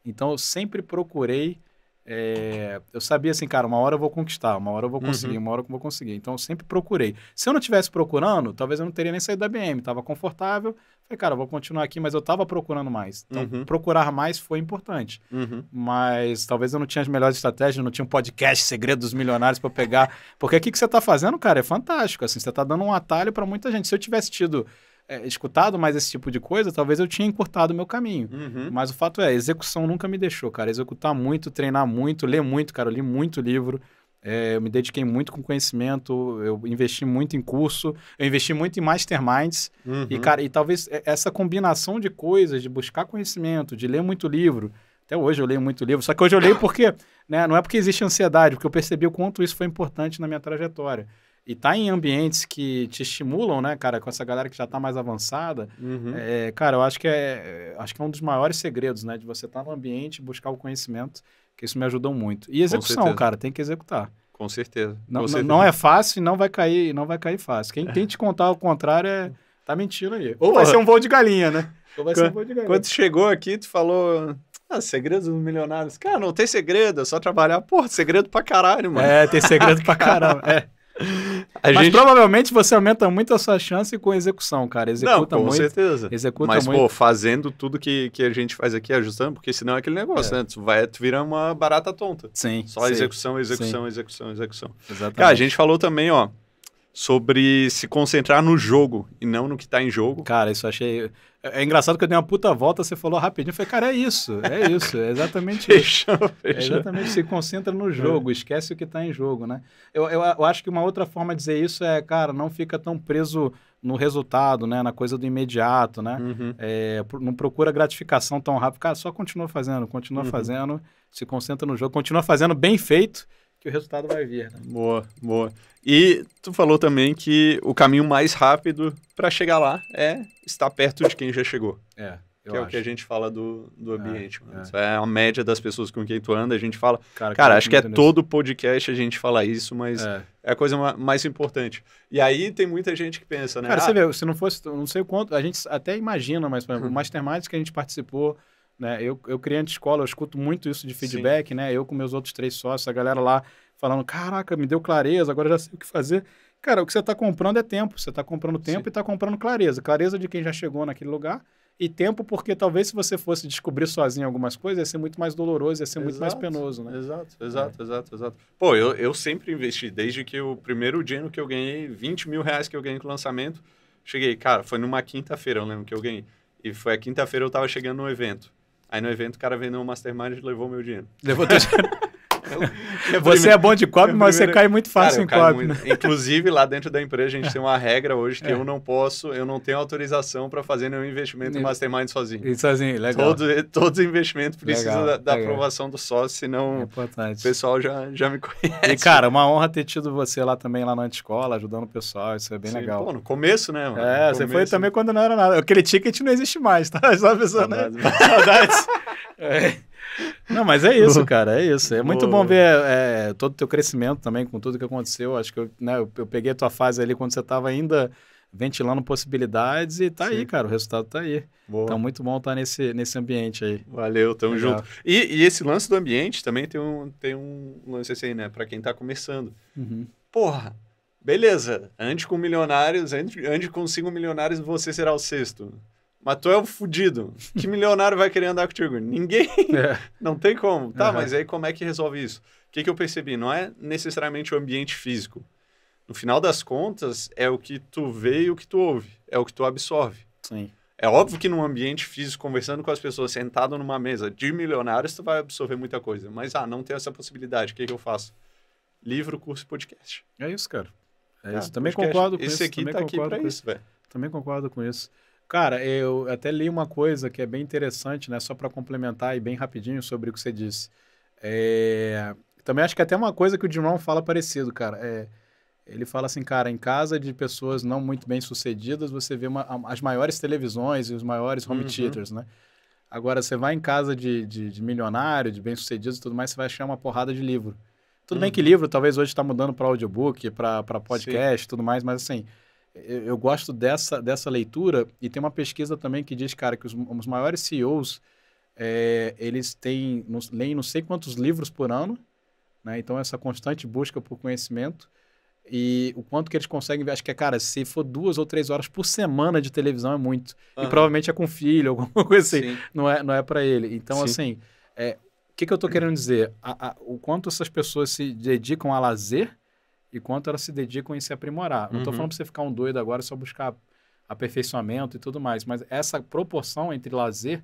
Então, eu sempre procurei é, eu sabia assim, cara, uma hora eu vou conquistar, uma hora eu vou uhum. conseguir, uhum. uma hora eu vou conseguir. Então eu sempre procurei. Se eu não tivesse procurando, talvez eu não teria nem saído da BM, estava confortável. Falei, cara, vou continuar aqui, mas eu tava procurando mais. Então uhum. procurar mais foi importante. Uhum. Mas talvez eu não tinha as melhores estratégias, não tinha um podcast Segredo dos Milionários para pegar. Porque aqui que você tá fazendo, cara, é fantástico. Assim, você tá dando um atalho para muita gente. Se eu tivesse tido é, escutado mais esse tipo de coisa, talvez eu tinha encurtado o meu caminho. Uhum. Mas o fato é, execução nunca me deixou, cara. Executar muito, treinar muito, ler muito, cara. Eu li muito livro. É, eu me dediquei muito com conhecimento, eu investi muito em curso, eu investi muito em masterminds. Uhum. E, cara, e talvez essa combinação de coisas, de buscar conhecimento, de ler muito livro. Até hoje eu leio muito livro, só que hoje eu leio porque, né, não é porque existe ansiedade, porque eu percebi o quanto isso foi importante na minha trajetória e tá em ambientes que te estimulam, né, cara, com essa galera que já tá mais avançada, uhum. é, cara, eu acho que é acho que é um dos maiores segredos, né, de você estar tá no ambiente, buscar o conhecimento, que isso me ajudou muito. E execução, cara, tem que executar. Com certeza. Não, certeza. não é fácil e não vai cair, não vai cair fácil. Quem, tente te contar o contrário é tá mentindo aí. Ou vai ser um voo de galinha, né? Ou vai quando, ser um voo de galinha. Quando chegou aqui, tu falou ah, segredos milionários. Cara, não tem segredo, é só trabalhar. Porra, segredo pra caralho, mano. É, tem segredo pra caralho. É. A Mas gente... provavelmente você aumenta muito a sua chance com execução, cara. Executa muito. com muito, certeza. Executa Mas, muito. pô, fazendo tudo que, que a gente faz aqui, ajustando, porque senão é aquele negócio, é. né? Tu, vai, tu vira uma barata tonta. Sim. Só sim, execução, execução, sim. execução, execução. Exatamente. Cara, a gente falou também, ó, sobre se concentrar no jogo e não no que está em jogo. Cara, isso achei. É, é engraçado que eu dei uma puta volta, você falou rapidinho. Eu falei, cara, é isso, é isso, é exatamente isso. É fechou, fechou. É exatamente, se concentra no é. jogo, é. esquece o que está em jogo, né? Eu, eu, eu, acho que uma outra forma de dizer isso é, cara, não fica tão preso no resultado, né? Na coisa do imediato, né? Uhum. É, não procura gratificação tão rápido. Cara, só continua fazendo, continua uhum. fazendo, se concentra no jogo, continua fazendo bem feito que o resultado vai vir. Né? Boa, boa. E tu falou também que o caminho mais rápido para chegar lá é estar perto de quem já chegou. É. que é o que a gente fala do, do é, ambiente. É, mano. é. é a média das pessoas com quem tu anda. A gente fala. Cara, cara acho que é nesse... todo podcast a gente fala isso, mas é. é. a coisa mais importante. E aí tem muita gente que pensa, né? Cara, ah, você vê, se não fosse, não sei o quanto, a gente até imagina, mas por exemplo, o uhum. que a gente participou, né? Eu, eu criante de escola, eu escuto muito isso de feedback, Sim. né? Eu com meus outros três sócios, a galera lá falando, caraca, me deu clareza, agora já sei o que fazer. Cara, o que você está comprando é tempo. Você está comprando tempo Sim. e está comprando clareza. Clareza de quem já chegou naquele lugar e tempo porque talvez se você fosse descobrir sozinho algumas coisas, ia ser muito mais doloroso, ia ser exato, muito mais penoso, né? Exato, é. exato, é. exato, exato. Pô, eu, eu sempre investi, desde que o primeiro dinheiro que eu ganhei, 20 mil reais que eu ganhei com o lançamento, cheguei, cara, foi numa quinta-feira, eu lembro que eu ganhei. E foi a quinta-feira eu estava chegando no evento. Aí no evento o cara vendeu um mastermind e levou meu dinheiro. Levou teu dinheiro. É você é bom de cobre, é mas você cai muito fácil Cara, em cobre. Né? Inclusive, lá dentro da empresa, a gente tem uma regra hoje que é. eu não posso, eu não tenho autorização para fazer nenhum investimento em mastermind sozinho. E sozinho, assim, legal. Todo, todo investimento precisa legal, da, da legal. aprovação do sócio, senão é o pessoal já, já me conhece. E, cara, uma honra ter tido você lá também, lá na escola, ajudando o pessoal, isso é bem Sim, legal. Pô, no começo, né? Mano? É, você foi também né? quando não era nada. Aquele ticket não existe mais, tá? Só a pessoa, né? Saudades. é. Não, mas é isso, cara, é isso. É muito bom ver é, todo o teu crescimento também, com tudo que aconteceu. Acho que eu, né, eu, eu peguei a tua fase ali quando você estava ainda ventilando possibilidades e tá Sim. aí, cara. O resultado tá aí. Boa. Então, muito bom estar tá nesse, nesse ambiente aí. Valeu, tamo Legal. junto. E, e, esse lance do ambiente também tem um, tem um lance assim, né? para quem tá começando. Uhum. Porra, beleza. Ande com milionários, ande, ande com cinco milionários, você será o sexto. Mas tu é o fudido. Que milionário vai querer andar contigo? Ninguém. É. Não tem como. Tá, uhum. mas aí como é que resolve isso? O que, que eu percebi? Não é necessariamente o ambiente físico. No final das contas, é o que tu vê e o que tu ouve. É o que tu absorve. Sim. É óbvio que num ambiente físico, conversando com as pessoas, sentado numa mesa de milionários, tu vai absorver muita coisa. Mas, ah, não tem essa possibilidade. O que, que eu faço? Livro, curso, podcast. É isso, cara. É tá, isso. também podcast. concordo com isso. Esse aqui Também tá aqui pra isso, velho. Também concordo com isso. Cara, eu até li uma coisa que é bem interessante, né? Só para complementar e bem rapidinho sobre o que você disse. É... Também acho que é até uma coisa que o Jim Rohn fala parecido, cara. É... Ele fala assim, cara, em casa de pessoas não muito bem sucedidas, você vê uma... as maiores televisões e os maiores home uhum. theaters, né? Agora, você vai em casa de, de, de milionário, de bem-sucedido e tudo mais, você vai achar uma porrada de livro. Tudo uhum. bem que uhum. livro, talvez hoje está mudando para audiobook, para podcast e tudo mais, mas assim, eu, eu, gosto dessa, dessa leitura e tem uma pesquisa também que diz, cara, que os, os maiores CEOs, é, eh, eles têm, não, leem não sei quantos livros por ano, né? Então, essa constante busca por conhecimento e o quanto que eles conseguem ver. Acho que é, cara, se for duas ou três horas por semana de televisão é muito. Uhum. E provavelmente é com filho, alguma coisa assim. Não é, não é para ele. Então, Sim. assim, é, o que, que eu estou querendo dizer? A, a, o quanto essas pessoas se dedicam a lazer e quanto elas se dedicam em se aprimorar. Não estou uhum. falando para você ficar um doido agora só buscar aperfeiçoamento e tudo mais, mas essa proporção entre lazer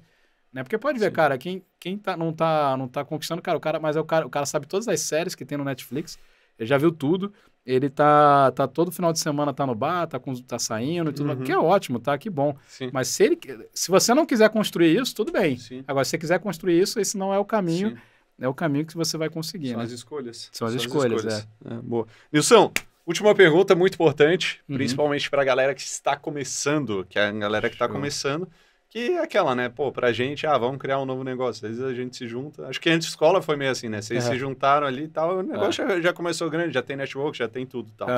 né? Porque pode ver, Sim. cara, quem, quem tá, não, tá, não tá conquistando, cara, o cara, mas é o cara, o cara sabe todas as séries que tem no Netflix, ele já viu tudo, ele tá, tá todo final de semana tá no bar, tá, com, tá saindo e tudo, uhum. que é ótimo, tá? Que bom. Sim. Mas se ele, se você não quiser construir isso, tudo bem. Sim. Agora, se você quiser construir isso, esse não é o caminho. Sim é o caminho que você vai conseguir. São né? as escolhas. São as, São escolhas, as escolhas, é. é. Boa. Nilson, última pergunta muito importante, uhum. principalmente para a galera que está começando, que é a galera que está começando, que é aquela, né? Pô, para a gente, ah, vamos criar um novo negócio. Às vezes a gente se junta. Acho que antes de escola foi meio assim, né? Vocês uhum. se juntaram ali e tal. O negócio uhum. já, começou grande, já tem network, já tem tudo e tal.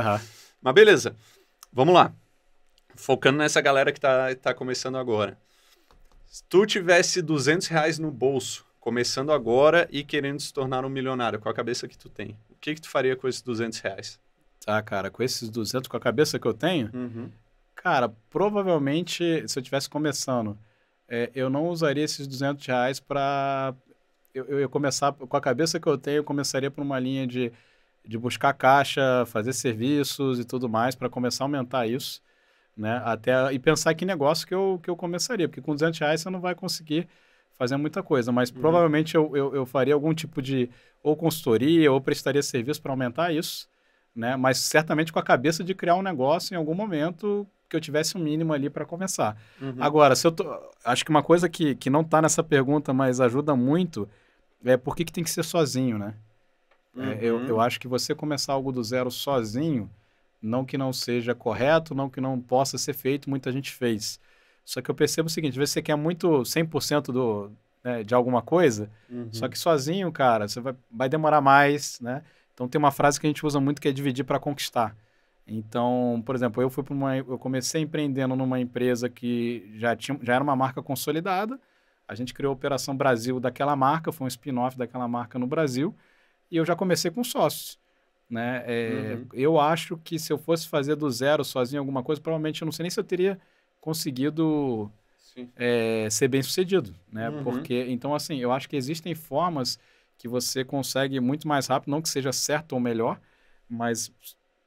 Mas beleza, vamos lá. Focando nessa galera que está tá começando agora. Se tu tivesse 200 reais no bolso, começando agora e querendo se tornar um milionário, com a cabeça que tu tem, o que, que tu faria com esses 200 reais? tá cara, com esses 200, com a cabeça que eu tenho, uhum. cara, provavelmente, se eu tivesse começando, é, eu não usaria esses 200 reais para... Eu, eu começar, com a cabeça que eu tenho, eu começaria por uma linha de, de buscar caixa, fazer serviços e tudo mais, para começar a aumentar isso, né? Até, e pensar que negócio que eu, que eu começaria, porque com 200 reais você não vai conseguir fazer muita coisa, mas uhum. provavelmente eu, eu, eu, faria algum tipo de ou consultoria ou prestaria serviço para aumentar isso, né? Mas certamente com a cabeça de criar um negócio em algum momento que eu tivesse um mínimo ali para começar. Uhum. Agora, se eu tô, acho que uma coisa que, que não está nessa pergunta, mas ajuda muito, é por que, que tem que ser sozinho, né? É, uhum. É, eu, eu acho que você começar algo do zero sozinho, não que não seja correto, não que não possa ser feito, muita gente fez. Só que eu percebo o seguinte, às vezes você quer muito 100% do, né, de alguma coisa, uhum. só que sozinho, cara, você vai, vai demorar mais, né? Então tem uma frase que a gente usa muito que é dividir para conquistar. Então, por exemplo, eu fui para uma, eu comecei empreendendo numa empresa que já tinha, já era uma marca consolidada. A gente criou a Operação Brasil daquela marca, foi um spin-off daquela marca no Brasil, e eu já comecei com sócios. Né? É, uhum. Eu acho que se eu fosse fazer do zero sozinho alguma coisa, provavelmente eu não sei nem se eu teria conseguido é, ser bem sucedido, né? Uhum. Porque, então, assim, eu acho que existem formas que você consegue muito mais rápido, não que seja certo ou melhor, mas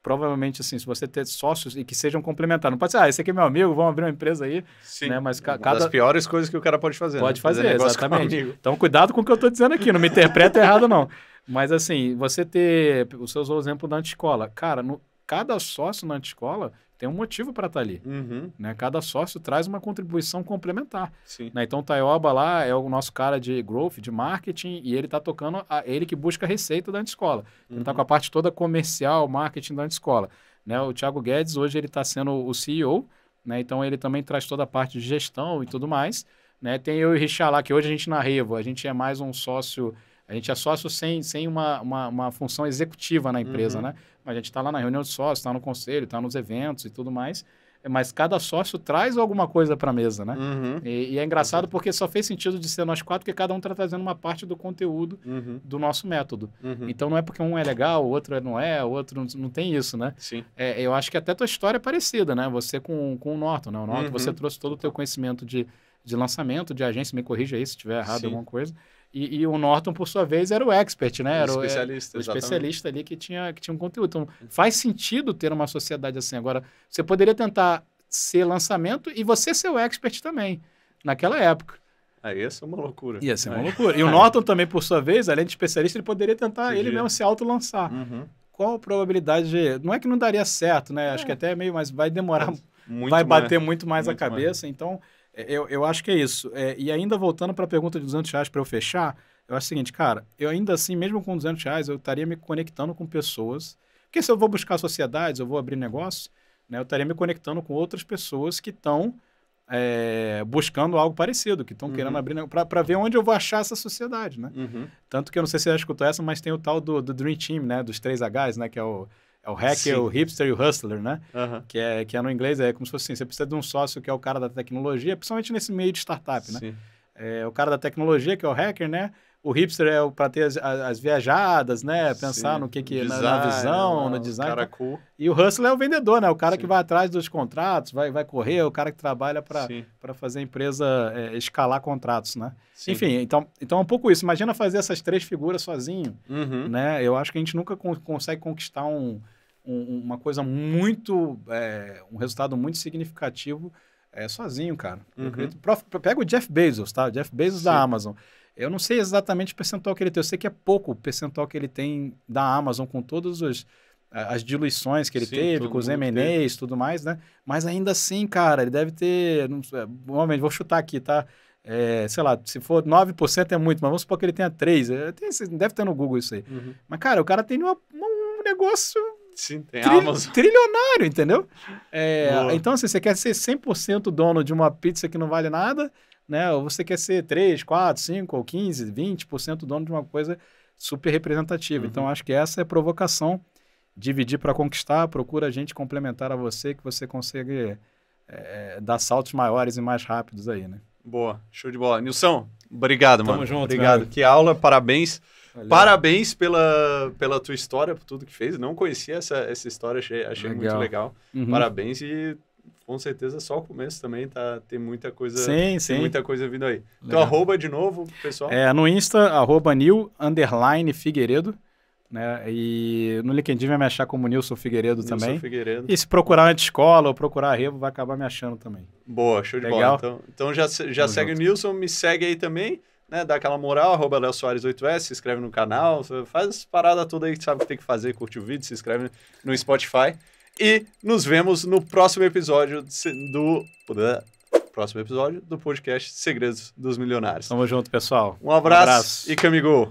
provavelmente, assim, se você ter sócios e que sejam complementares. Não pode ser, ah, esse aqui é meu amigo, vamos abrir uma empresa aí. Sim. Né? Mas ca cada... das piores coisas que o cara pode fazer. Pode né? fazer, fazer exatamente. Então, cuidado com o que eu estou dizendo aqui, não me interpreta errado, não. Mas, assim, você ter... Você usou o exemplo da antiescola. Cara, no cada sócio na escola tem um motivo para estar tá ali. Uhum. Né? Cada sócio traz uma contribuição complementar. Né? Então, o Taioba lá é o nosso cara de growth, de marketing, e ele está tocando, a, ele que busca a receita da escola. Tá uhum. Ele está com a parte toda comercial, marketing da escola. Né? O Thiago Guedes, hoje, ele está sendo o CEO, né? então ele também traz toda a parte de gestão e tudo mais. Né? Tem eu e o Richard lá, que hoje a gente na Revo, a gente é mais um sócio a gente é sócio sem, sem uma, uma, uma função executiva na empresa, uhum. né? Mas a gente está lá na reunião de sócios, está no conselho, está nos eventos e tudo mais. Mas cada sócio traz alguma coisa para a mesa, né? Uhum. E, e, é engraçado Exato. porque só fez sentido de ser nós quatro, porque cada um está trazendo uma parte do conteúdo uhum. do nosso método. Uhum. Então não é porque um é legal, o outro é, não é, o outro não, tem isso, né? Sim. É, eu acho que até tua história é parecida, né? Você com, com o Norton, né? O Norton, você uhum. trouxe todo o teu conhecimento de, de lançamento, de agência, me corrija aí se estiver errado Sim. alguma coisa. E, e, o Norton, por sua vez, era o expert, né? Era o é, especialista, o, o especialista ali que tinha, que tinha um conteúdo. Então, faz sentido ter uma sociedade assim. Agora, você poderia tentar ser lançamento e você ser o expert também, naquela época. Aí ia ser uma loucura. Ia ser uma é. loucura. E o Norton também, por sua vez, além de especialista, ele poderia tentar ele mesmo se auto-lançar. Uhum. Qual a probabilidade de... Não é que não daria certo, né? É. Acho que até é meio, mas vai demorar... Muito vai mais, bater muito mais muito a cabeça. Mais. Então, é, eu, eu acho que é isso. É, e ainda voltando para a pergunta de 200 reais para eu fechar, eu acho o seguinte, cara, eu ainda assim, mesmo com 200 reais, eu estaria me conectando com pessoas. Porque se eu vou buscar sociedades, eu vou abrir negócio, né, eu estaria me conectando com outras pessoas que estão é, buscando algo parecido, que estão uhum. querendo abrir para ver onde eu vou achar essa sociedade, né? Uhum. Tanto que eu não sei se você já escutou essa, mas tem o tal do, do Dream Team, né? Dos três Hs, né? Que é o é o hacker, Sim. o hipster e o hustler, né? Que, é, que é no inglês, é como se fosse assim, você precisa de um sócio que é o cara da tecnologia, principalmente nesse meio de startup, né? Sim. né? É, o cara da tecnologia, que é o hacker, né? O hipster é para ter as, as, viajadas, né? Pensar Sim. no que que... Design, na, na visão, né? no design. Cara tá. cool. E o hustler é o vendedor, né? O cara que vai atrás dos contratos, vai, vai correr, é o cara que trabalha para fazer a empresa é, escalar contratos, né? Enfim, então, então é um pouco isso. Imagina fazer essas três figuras sozinho, uhum. né? Eu acho que a gente nunca con consegue conquistar um um, uma coisa muito. É, um resultado muito significativo é, sozinho, cara. Uhum. Acredito, prof, pega o Jeff Bezos, tá? Jeff Bezos Sim. da Amazon. Eu não sei exatamente o percentual que ele tem. Eu sei que é pouco o percentual que ele tem da Amazon com todas as, as diluições que ele Sim, teve, com os MNEs e tudo mais, né? Mas ainda assim, cara, ele deve ter... Não, normalmente, vou chutar aqui, tá? É, sei lá, se for 9% é muito, mas vamos supor que ele tenha 3%. É, tem, deve ter no Google isso aí. Uhum. Mas, cara, o cara tem uma, um negócio Sim, tem Tri Amazon. Trilionário, entendeu? É, então, assim, você quer ser 100% dono de uma pizza que não vale nada, né? Ou você quer ser 3, 4, 5 ou 15, 20% dono de uma coisa super representativa. Então, uhum. Então, acho que essa é a provocação. Dividir para conquistar, procura gente complementar a você que você consegue é, é, dar saltos maiores e mais rápidos aí, né? Boa, show de bola. Nilson, obrigado, Tamo mano. Tamo junto. Obrigado. Que aula, parabéns. Parabéns pela, pela tua história, por tudo que fez. Não conhecia essa, essa história, achei, achei legal. muito legal. Uhum. Parabéns e com certeza só o começo também tá tem muita coisa sim, sim. muita coisa vindo aí então, legal. então arroba de novo pessoal é no insta arroba new underline figueiredo né? E no LinkedIn vai me achar como Nilson Figueiredo Nilson também. Figueiredo. E se procurar na escola ou procurar Rebo, vai acabar me achando também. Boa, show de Legal? bola. Então, então já, já segue junto. o Nilson, me segue aí também né, dá aquela moral, arroba Léo Soares 8S, se inscreve no canal, faz parada toda aí que sabe o que tem que fazer, curte o vídeo, se inscreve no Spotify. E nos vemos no próximo episódio do. Próximo episódio do podcast Segredos dos Milionários. Tamo junto, pessoal. Um abraço, um abraço. e camigou.